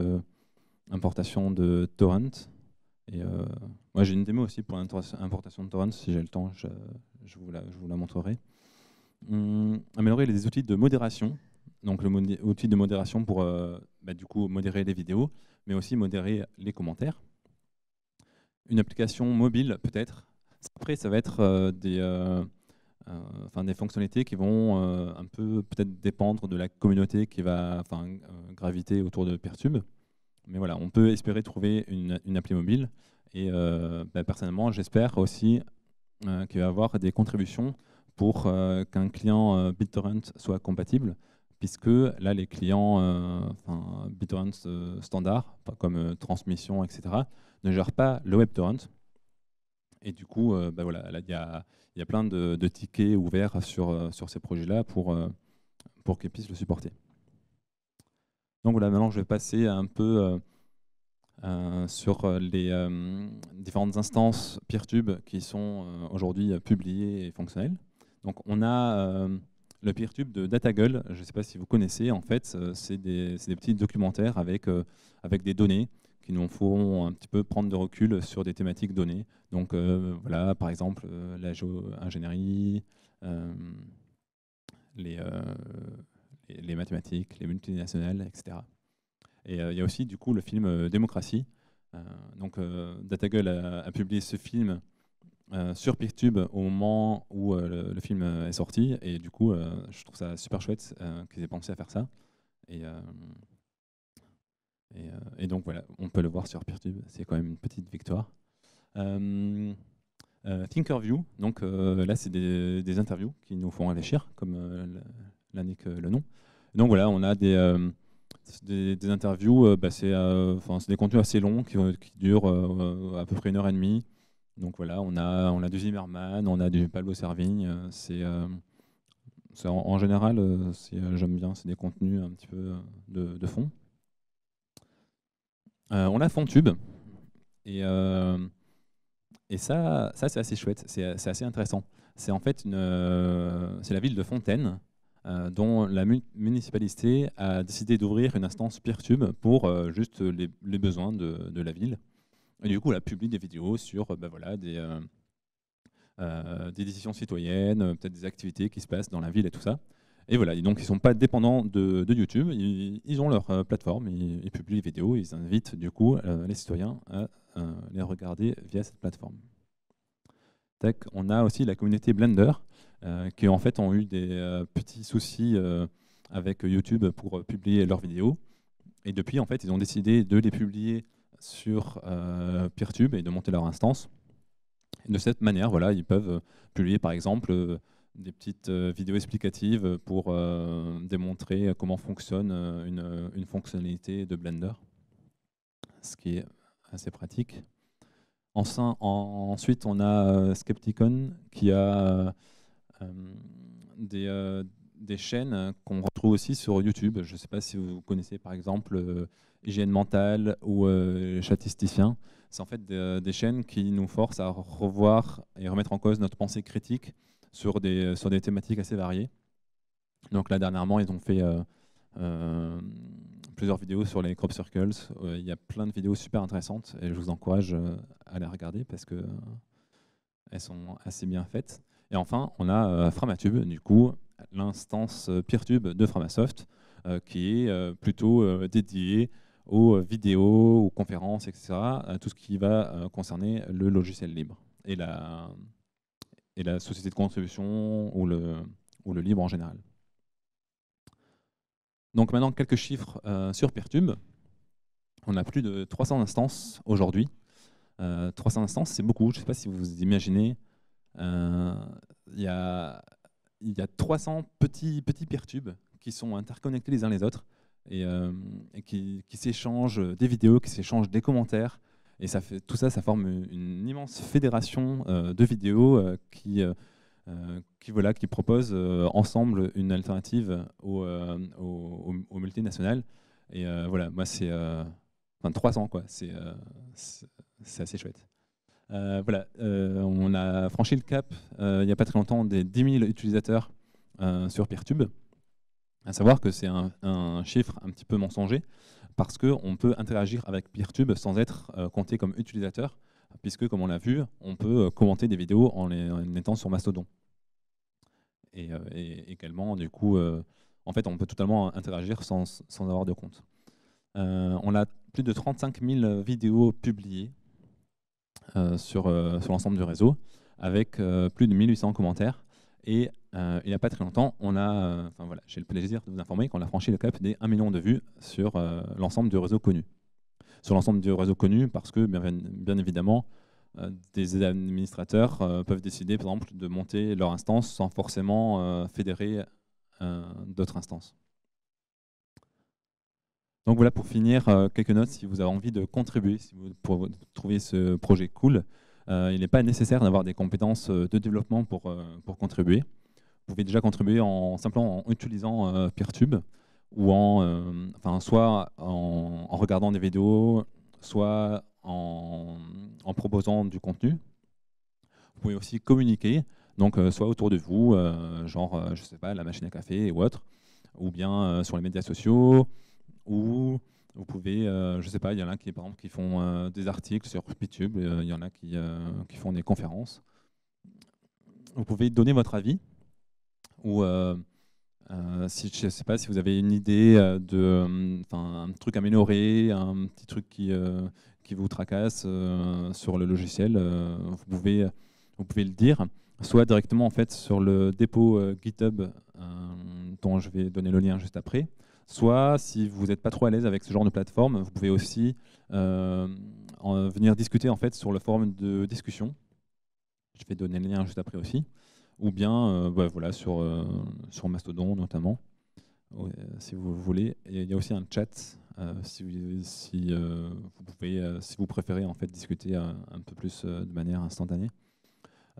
importation de torrent et euh, moi, j'ai une démo aussi pour l'importation de torrents. Si j'ai le temps, je, vous la, montrerai. Hum, améliorer les outils de modération. Donc, le outil de modération pour euh, bah, du coup modérer les vidéos, mais aussi modérer les commentaires. Une application mobile, peut-être. Après, ça va être euh, des, enfin, des fonctionnalités qui vont un peu peut-être dépendre de la communauté qui va graviter autour de Pertube mais voilà, on peut espérer trouver une, appli mobile. Et euh, bah, personnellement, j'espère aussi euh, qu'il va y avoir des contributions pour euh, qu'un client BitTorrent soit compatible, puisque là, les clients BitTorrent standard, comme transmission, etc., ne gèrent pas le WebTorrent. Et du coup, bah, il y a, plein de, tickets ouverts sur, sur ces projets-là pour, pour qu'ils puissent le supporter. Donc voilà, maintenant je vais passer un peu euh, euh, sur euh, les différentes instances PeerTube qui sont aujourd'hui publiées et fonctionnelles. Donc on a le PeerTube de DataGull, je ne sais pas si vous connaissez, en fait c'est des, petits documentaires avec, avec des données qui nous feront un petit peu prendre de recul sur des thématiques données. Donc voilà, par exemple la géoingénierie, les les mathématiques, les multinationales, etc. Et euh, il y a aussi du coup le film euh, Démocratie. Euh, donc DataGull a, a, publié ce film sur Peertube au moment où le, film est sorti. Et du coup, je trouve ça super chouette qu'ils aient pensé à faire ça. Et, et, donc voilà, on peut le voir sur Peertube, C'est quand même une petite victoire. Thinkerview, donc là c'est des, des, interviews qui nous font réfléchir, comme que le nom. Donc voilà, on a des, euh, des, interviews, euh, bah, euh, c'est des contenus assez longs qui, durent à peu près une heure et demie. Donc voilà, on a, on a du Zimmerman, on a du Pablo Servigne. c'est en, général, j'aime bien, c'est des contenus un petit peu de, fond. on a Fontube. Et, et ça, ça c'est assez chouette, c'est assez intéressant. C'est en fait une, c'est la ville de Fontaine euh, dont la municipalité a décidé d'ouvrir une instance Peertube pour euh, juste les, besoins de, la ville. Et du coup, elle publie des vidéos sur bah voilà, euh, des, décisions citoyennes, peut-être des activités qui se passent dans la ville et tout ça. Et voilà, donc ils ne sont pas dépendants de, YouTube, ils, ont leur plateforme, ils, publient les vidéos, ils invitent du coup les citoyens à les regarder via cette plateforme. on a aussi la communauté Blender, euh, qui en fait ont eu des euh, petits soucis euh, avec YouTube pour publier leurs vidéos. Et depuis, en fait, ils ont décidé de les publier sur Peertube et de monter leur instance. de cette manière, voilà, ils peuvent publier par exemple des petites vidéos explicatives pour démontrer comment fonctionne une, fonctionnalité de Blender, ce qui est assez pratique. Enfin, ensuite, on a Skepticon qui a euh, des, euh, des, chaînes qu'on retrouve aussi sur YouTube. Je ne sais pas si vous connaissez par exemple euh, Hygiène Mentale ou Statisticien. C'est en fait des, chaînes qui nous forcent à revoir et remettre en cause notre pensée critique sur des, sur des thématiques assez variées. Donc là, dernièrement, ils ont fait plusieurs vidéos sur les crop circles. Il y a plein de vidéos super intéressantes et je vous encourage à les regarder parce que elles sont assez bien faites. Et enfin, on a euh, Framatube, du coup, l'instance euh, Peertube de Framasoft, euh, qui est plutôt dédiée aux vidéos, aux conférences, etc. tout ce qui va concerner le logiciel libre et la, société de contribution ou le, libre en général. Donc maintenant, quelques chiffres sur Peertube. On a plus de 300 instances aujourd'hui. 300 instances, c'est beaucoup. Je ne sais pas si vous vous imaginez il euh, y a 300 petits, petits pertubes qui sont interconnectés les uns les autres et, euh, qui, s'échangent des vidéos, qui s'échangent des commentaires. Et ça fait, tout ça, ça forme une, immense fédération euh, de vidéos qui, qui, voilà, qui propose ensemble une alternative aux, multinationales. Et voilà, moi, c'est 300, quoi. C'est assez chouette. Euh, voilà, euh, on a franchi le cap euh, il n'y a pas très longtemps des 10 000 utilisateurs sur Peertube. À savoir que c'est un, chiffre un petit peu mensonger parce qu'on peut interagir avec Peertube sans être compté comme utilisateur, puisque comme on l'a vu, on peut commenter des vidéos en, étant sur Mastodon. Et, également, du coup, en fait, on peut totalement interagir sans avoir de compte. on a plus de 35 000 vidéos publiées euh, euh, sur, l'ensemble du réseau, avec euh, plus de 1800 commentaires. Et il n'y a pas très longtemps, on a, j'ai le plaisir de vous informer qu'on a franchi le cap des 1 million de vues sur l'ensemble du réseau connu. Sur l'ensemble du réseau connu, parce que bien, évidemment, des administrateurs peuvent décider, par exemple, de monter leur instance sans forcément fédérer d'autres instances. Donc voilà pour finir, euh, quelques notes si vous avez envie de contribuer, si vous pour, trouvez ce projet cool. Euh, il n'est pas nécessaire d'avoir des compétences euh, de développement pour, pour contribuer. Vous pouvez déjà contribuer en simplement en utilisant Peertube ou en, enfin, soit en, regardant des vidéos, soit en, en, proposant du contenu. Vous pouvez aussi communiquer, donc soit autour de vous, genre, je sais pas, la machine à café ou autre, ou bien sur les médias sociaux, ou vous pouvez, je euh, je sais pas, il y en a qui, par exemple, qui font euh, des articles sur Bitube, euh, il y en a qui, qui, font des conférences. Vous pouvez donner votre avis, ou si, je sais pas si vous avez une idée de, un truc amélioré, un petit truc qui, qui vous tracasse sur le logiciel, vous, pouvez, vous pouvez le dire soit directement en fait sur le dépôt GitHub dont je vais donner le lien juste après, Soit, si vous n'êtes pas trop à l'aise avec ce genre de plateforme, vous pouvez aussi euh, venir discuter en fait, sur le forum de discussion. Je vais donner le lien juste après aussi. Ou bien euh, bah, voilà, euh, sur, Mastodon notamment, si vous voulez. il y a aussi un chat si, vous, pouvez, si vous préférez en fait, discuter un peu plus de manière instantanée.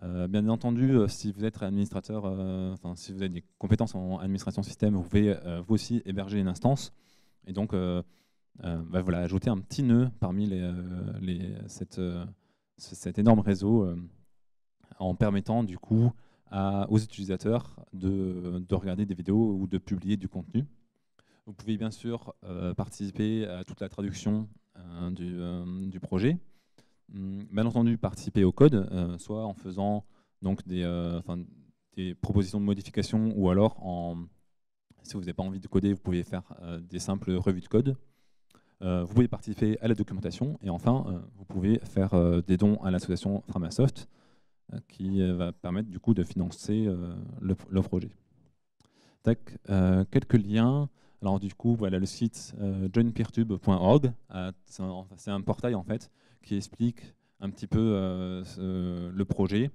Euh, bien entendu, euh, si vous êtes administrateur, euh, enfin, si vous avez des compétences en administration système, vous pouvez vous aussi héberger une instance. Et donc, bah voilà, ajouter un petit nœud parmi cette, cet énorme réseau en permettant du coup aux utilisateurs de, regarder des vidéos ou de publier du contenu. Vous pouvez bien sûr participer à toute la traduction du, projet bien hum, entendu participer au code, euh, soit en faisant donc euh, des, propositions de modification, ou alors si vous n'avez pas envie de coder, vous pouvez faire euh, des simples revues de code. vous pouvez participer à la documentation, et enfin, vous pouvez faire des dons à l'association Framasoft, qui va permettre du coup de financer le, projet. quelques liens. Alors du coup, voilà le site joinpeertube.org, c'est un portail en fait qui explique un petit peu euh, le projet.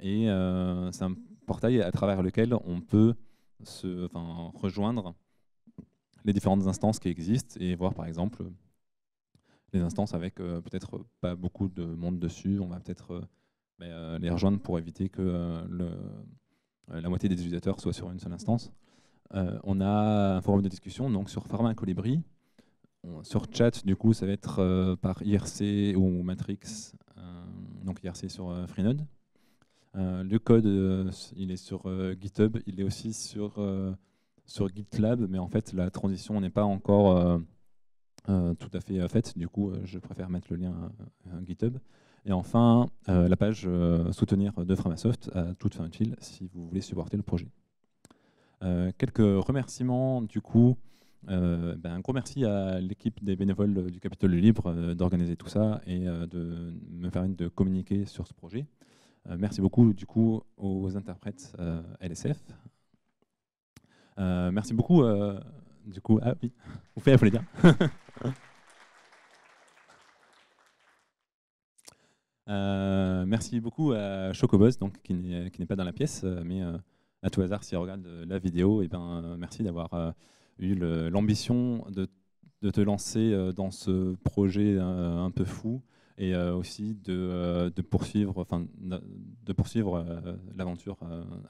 Et euh, c'est un portail à travers lequel on peut se, rejoindre les différentes instances qui existent et voir par exemple les instances avec euh, peut-être pas beaucoup de monde dessus. On va peut-être les rejoindre pour éviter que le, la moitié des utilisateurs soit sur une seule instance. on a un forum de discussion donc sur Pharma Colibri sur chat, du coup, ça va être euh, par IRC ou Matrix, euh, donc IRC sur euh, Freenode. le code, il est sur GitHub, il est aussi sur, GitLab, mais en fait, la transition n'est pas encore tout à fait faite. Du coup, je préfère mettre le lien à, GitHub. Et enfin, la page soutenir de Framasoft à toute fin utile si vous voulez supporter le projet. quelques remerciements du coup euh, ben un gros merci à l'équipe des bénévoles du Capitole Libre euh, d'organiser tout ça et euh, de me permettre de communiquer sur ce projet. merci beaucoup du coup aux interprètes LSF. merci beaucoup du coup. Ah oui, vous merci beaucoup à Chocobos, donc, qui n'est pas dans la pièce, mais à tout hasard, si elle regarde la vidéo, et eh ben, merci d'avoir eu l'ambition de, de, te lancer euh, dans ce projet euh, un peu fou et euh, aussi de, de poursuivre, enfin, de poursuivre l'aventure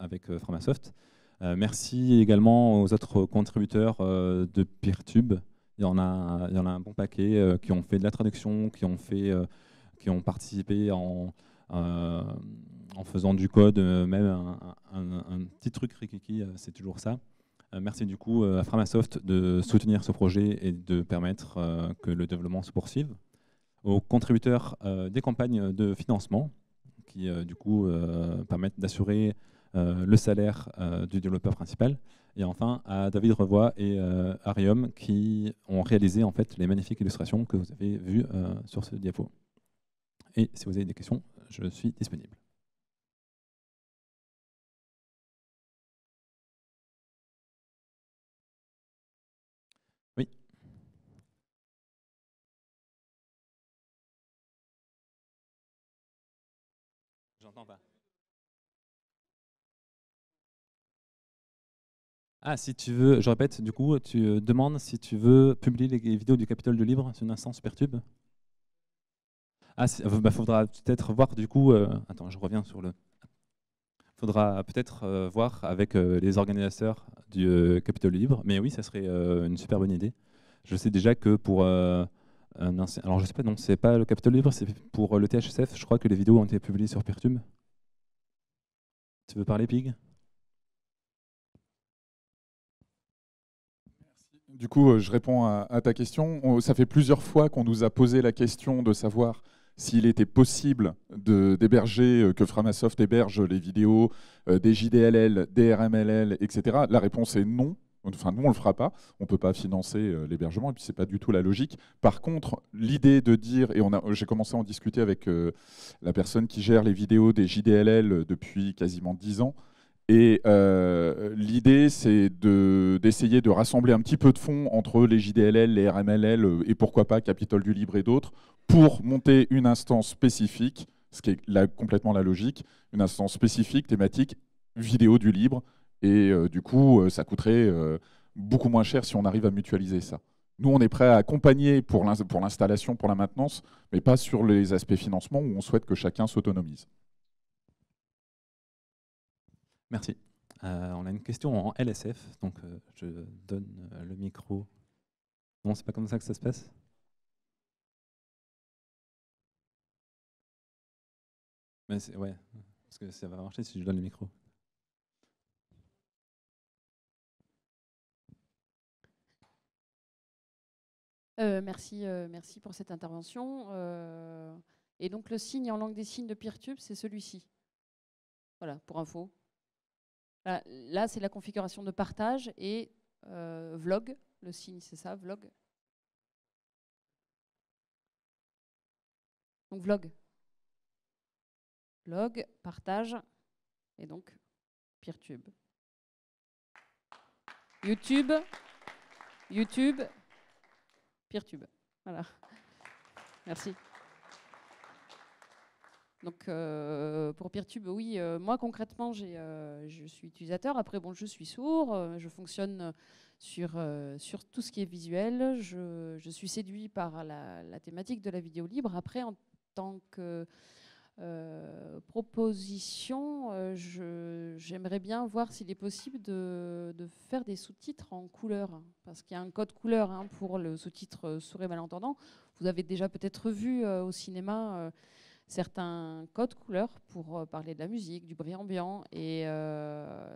avec Framasoft. merci également aux autres contributeurs de Peertube. Il y, en a, il y en a un bon paquet qui ont fait de la traduction, qui ont, fait, qui ont participé en, en faisant du code, même un, un, petit truc rikiki, c'est toujours ça. Euh, merci du coup euh, à Framasoft de soutenir ce projet et de permettre euh, que le développement se poursuive. Aux contributeurs des campagnes de financement qui du coup permettent d'assurer le salaire du développeur principal. Et enfin à David Revois et Arium qui ont réalisé en fait les magnifiques illustrations que vous avez vues sur ce diapo. Et si vous avez des questions, je suis disponible. Ah, si tu veux, je répète, du coup, tu euh, demandes si tu veux publier les vidéos du Capitole du Libre sur une instance tube. Ah, euh, bah, faudra peut-être voir, du coup, euh, attends, je reviens sur le... Faudra peut-être voir avec les organisateurs du Capitole Libre, mais oui, ça serait une super bonne idée. Je sais déjà que pour euh, alors je sais pas, non, c'est pas le Capitole Libre, c'est pour euh, le THSF. Je crois que les vidéos ont été publiées sur Peertube. Tu veux parler, Pig Du coup, euh, je réponds à, ta question. Ça fait plusieurs fois qu'on nous a posé la question de savoir s'il était possible d'héberger, que Framasoft héberge les vidéos des JDLL, des RMLL, etc. La réponse est non nous, on ne le fera pas. On ne peut pas financer euh, l'hébergement, et puis ce n'est pas du tout la logique. Par contre, l'idée de dire, et j'ai commencé à en discuter avec euh, la personne qui gère les vidéos des JDLL euh, depuis quasiment 10 ans, et l'idée, c'est d'essayer de, rassembler un petit peu de fonds entre les JDLL, les RMLL et pourquoi pas Capitole du Libre et d'autres pour monter une instance spécifique, ce qui est complètement la logique, une instance spécifique, thématique, vidéo du libre et euh, du coup, euh, ça coûterait euh, beaucoup moins cher si on arrive à mutualiser ça. Nous, on est prêt à accompagner pour l'installation, pour la maintenance, mais pas sur les aspects financement où on souhaite que chacun s'autonomise. Merci. on a une question en LSF, donc je donne le micro. Non, c'est pas comme ça que ça se passe Mais ouais, parce que ça va marcher si je donne le micro. Euh, merci, euh, merci pour cette intervention. Euh, et donc le signe en langue des signes de Peertube, c'est celui-ci. Voilà, pour info. Là, là c'est la configuration de partage et vlog. Le signe, c'est ça, vlog. Donc vlog. Vlog, partage et donc Peertube. YouTube. YouTube. PeerTube. Voilà. Merci. Donc euh, pour PeerTube, oui, euh, moi concrètement, euh, je suis utilisateur. Après, bon, je suis sourd, je fonctionne sur, sur tout ce qui est visuel. Je, suis séduit par la, thématique de la vidéo libre. Après, en tant que euh, proposition, euh, j'aimerais bien voir s'il est possible de, faire des sous-titres en couleur, hein, parce qu'il y a un code couleur hein, pour le sous-titre euh, sourd et malentendant. Vous avez déjà peut-être vu au cinéma certains codes couleurs pour parler de la musique, du bruit ambiant, et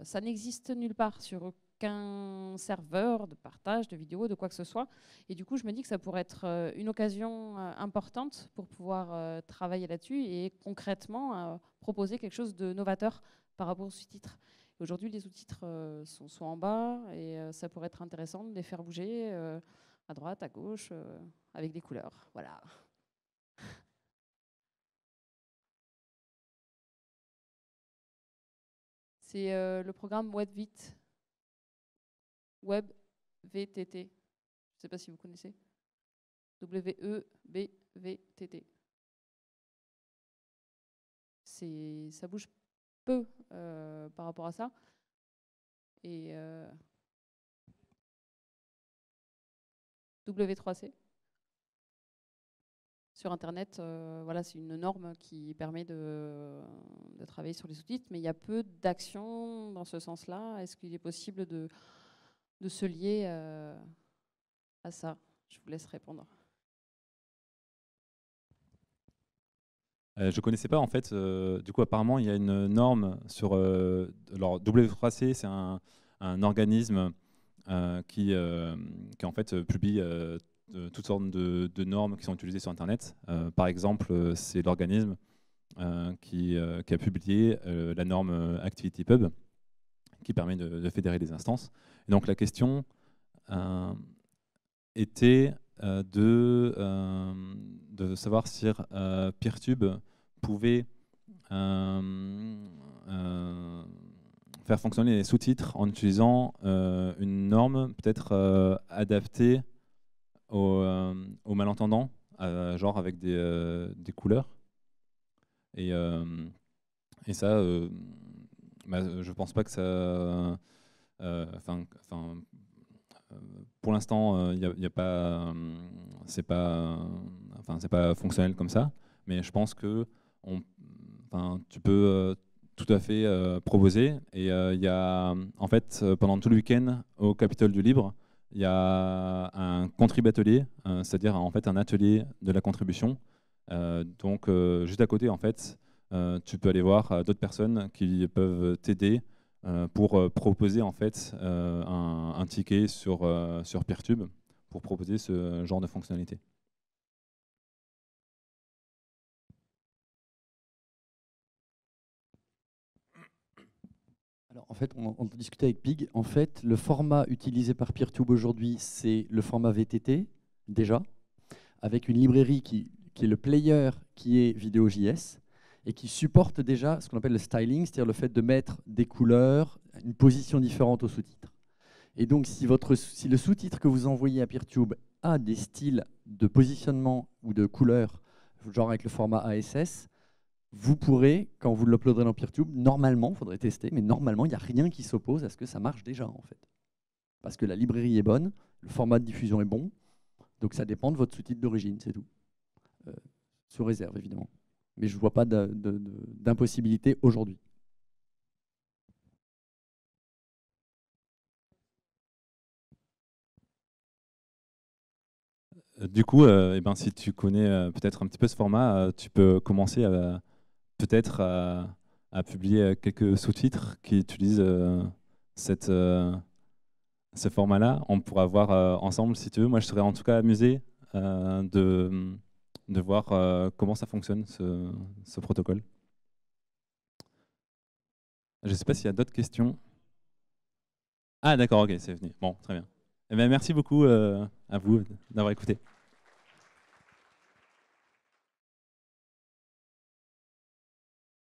ça n'existe nulle part sur aucun serveur de partage de vidéos, de quoi que ce soit. Et du coup, je me dis que ça pourrait être euh, une occasion euh, importante pour pouvoir euh, travailler là-dessus et concrètement proposer quelque chose de novateur par rapport aux sous-titres. Aujourd'hui, les sous-titres sont, soit en bas et ça pourrait être intéressant de les faire bouger à droite, à gauche, avec des couleurs. Voilà. C'est le programme WebVit Web VTT. Je ne sais pas si vous connaissez. W-E-B-V-T-T. Ça bouge peu euh, par rapport à ça. Et euh, W3C. Sur Internet, euh, voilà, c'est une norme qui permet de, de travailler sur les sous-titres, mais il y a peu d'actions dans ce sens-là. Est-ce qu'il est possible de de se lier euh, à ça. Je vous laisse répondre. Euh, je ne connaissais pas en fait. Euh, du coup, apparemment, il y a une norme sur. alors, W3C, c'est un, organisme qui, qui, en fait publie toutes sortes de, normes qui sont utilisées sur Internet. par exemple, c'est l'organisme qui, a publié la norme ActivityPub, qui permet de, de fédérer les instances donc la question euh, était euh, euh, de, savoir si Peertube pouvait faire fonctionner les sous-titres en utilisant une norme peut-être adaptée aux, malentendants, genre avec des, couleurs. Et, et, ça, euh, bah, je pense pas que ça, euh, enfin, euh, pour l'instant, il euh, n'y a, pas, c'est pas, enfin, c'est pas fonctionnel comme ça. Mais je pense que tu peux tout à fait proposer Et il y a, en fait, pendant tout le week-end au Capitole du Libre, il y a un contrib atelier, c'est-à-dire en fait un atelier de la contribution. donc juste à côté, en fait, tu peux aller voir d'autres personnes qui peuvent t'aider euh, pour euh, proposer en fait euh, un, ticket sur, sur Peertube pour proposer ce genre de fonctionnalité. Alors, en fait, on, on discutait avec Pig. En fait, le format utilisé par PeerTube aujourd'hui, c'est le format VTT, déjà, avec une librairie qui, qui est le player qui est VideoJS et qui supporte déjà ce qu'on appelle le styling, c'est-à-dire le fait de mettre des couleurs, une position différente au sous-titre. Et donc, si, votre, le sous-titre que vous envoyez à PeerTube a des styles de positionnement ou de couleurs, genre avec le format ASS, vous pourrez, quand vous l'uploaderez dans PeerTube, normalement, il faudrait tester, mais normalement, il n'y a rien qui s'oppose à ce que ça marche déjà, en fait. Parce que la librairie est bonne, le format de diffusion est bon, donc ça dépend de votre sous-titre d'origine, c'est tout. Euh, sous réserve, évidemment mais je ne vois pas d'impossibilité aujourd'hui. Euh, du coup, euh, eh ben, si tu connais euh, peut-être un petit peu ce format, tu peux commencer à peut-être à, à, publier quelques sous-titres qui utilisent cette, ce format-là. On pourra voir ensemble si tu veux. Moi, je serais en tout cas amusé de de voir euh, comment ça fonctionne, ce, protocole. Je ne sais pas s'il y a d'autres questions. Ah d'accord, ok, c'est venu. Bon, très bien. Eh bien merci beaucoup euh, à vous d'avoir écouté.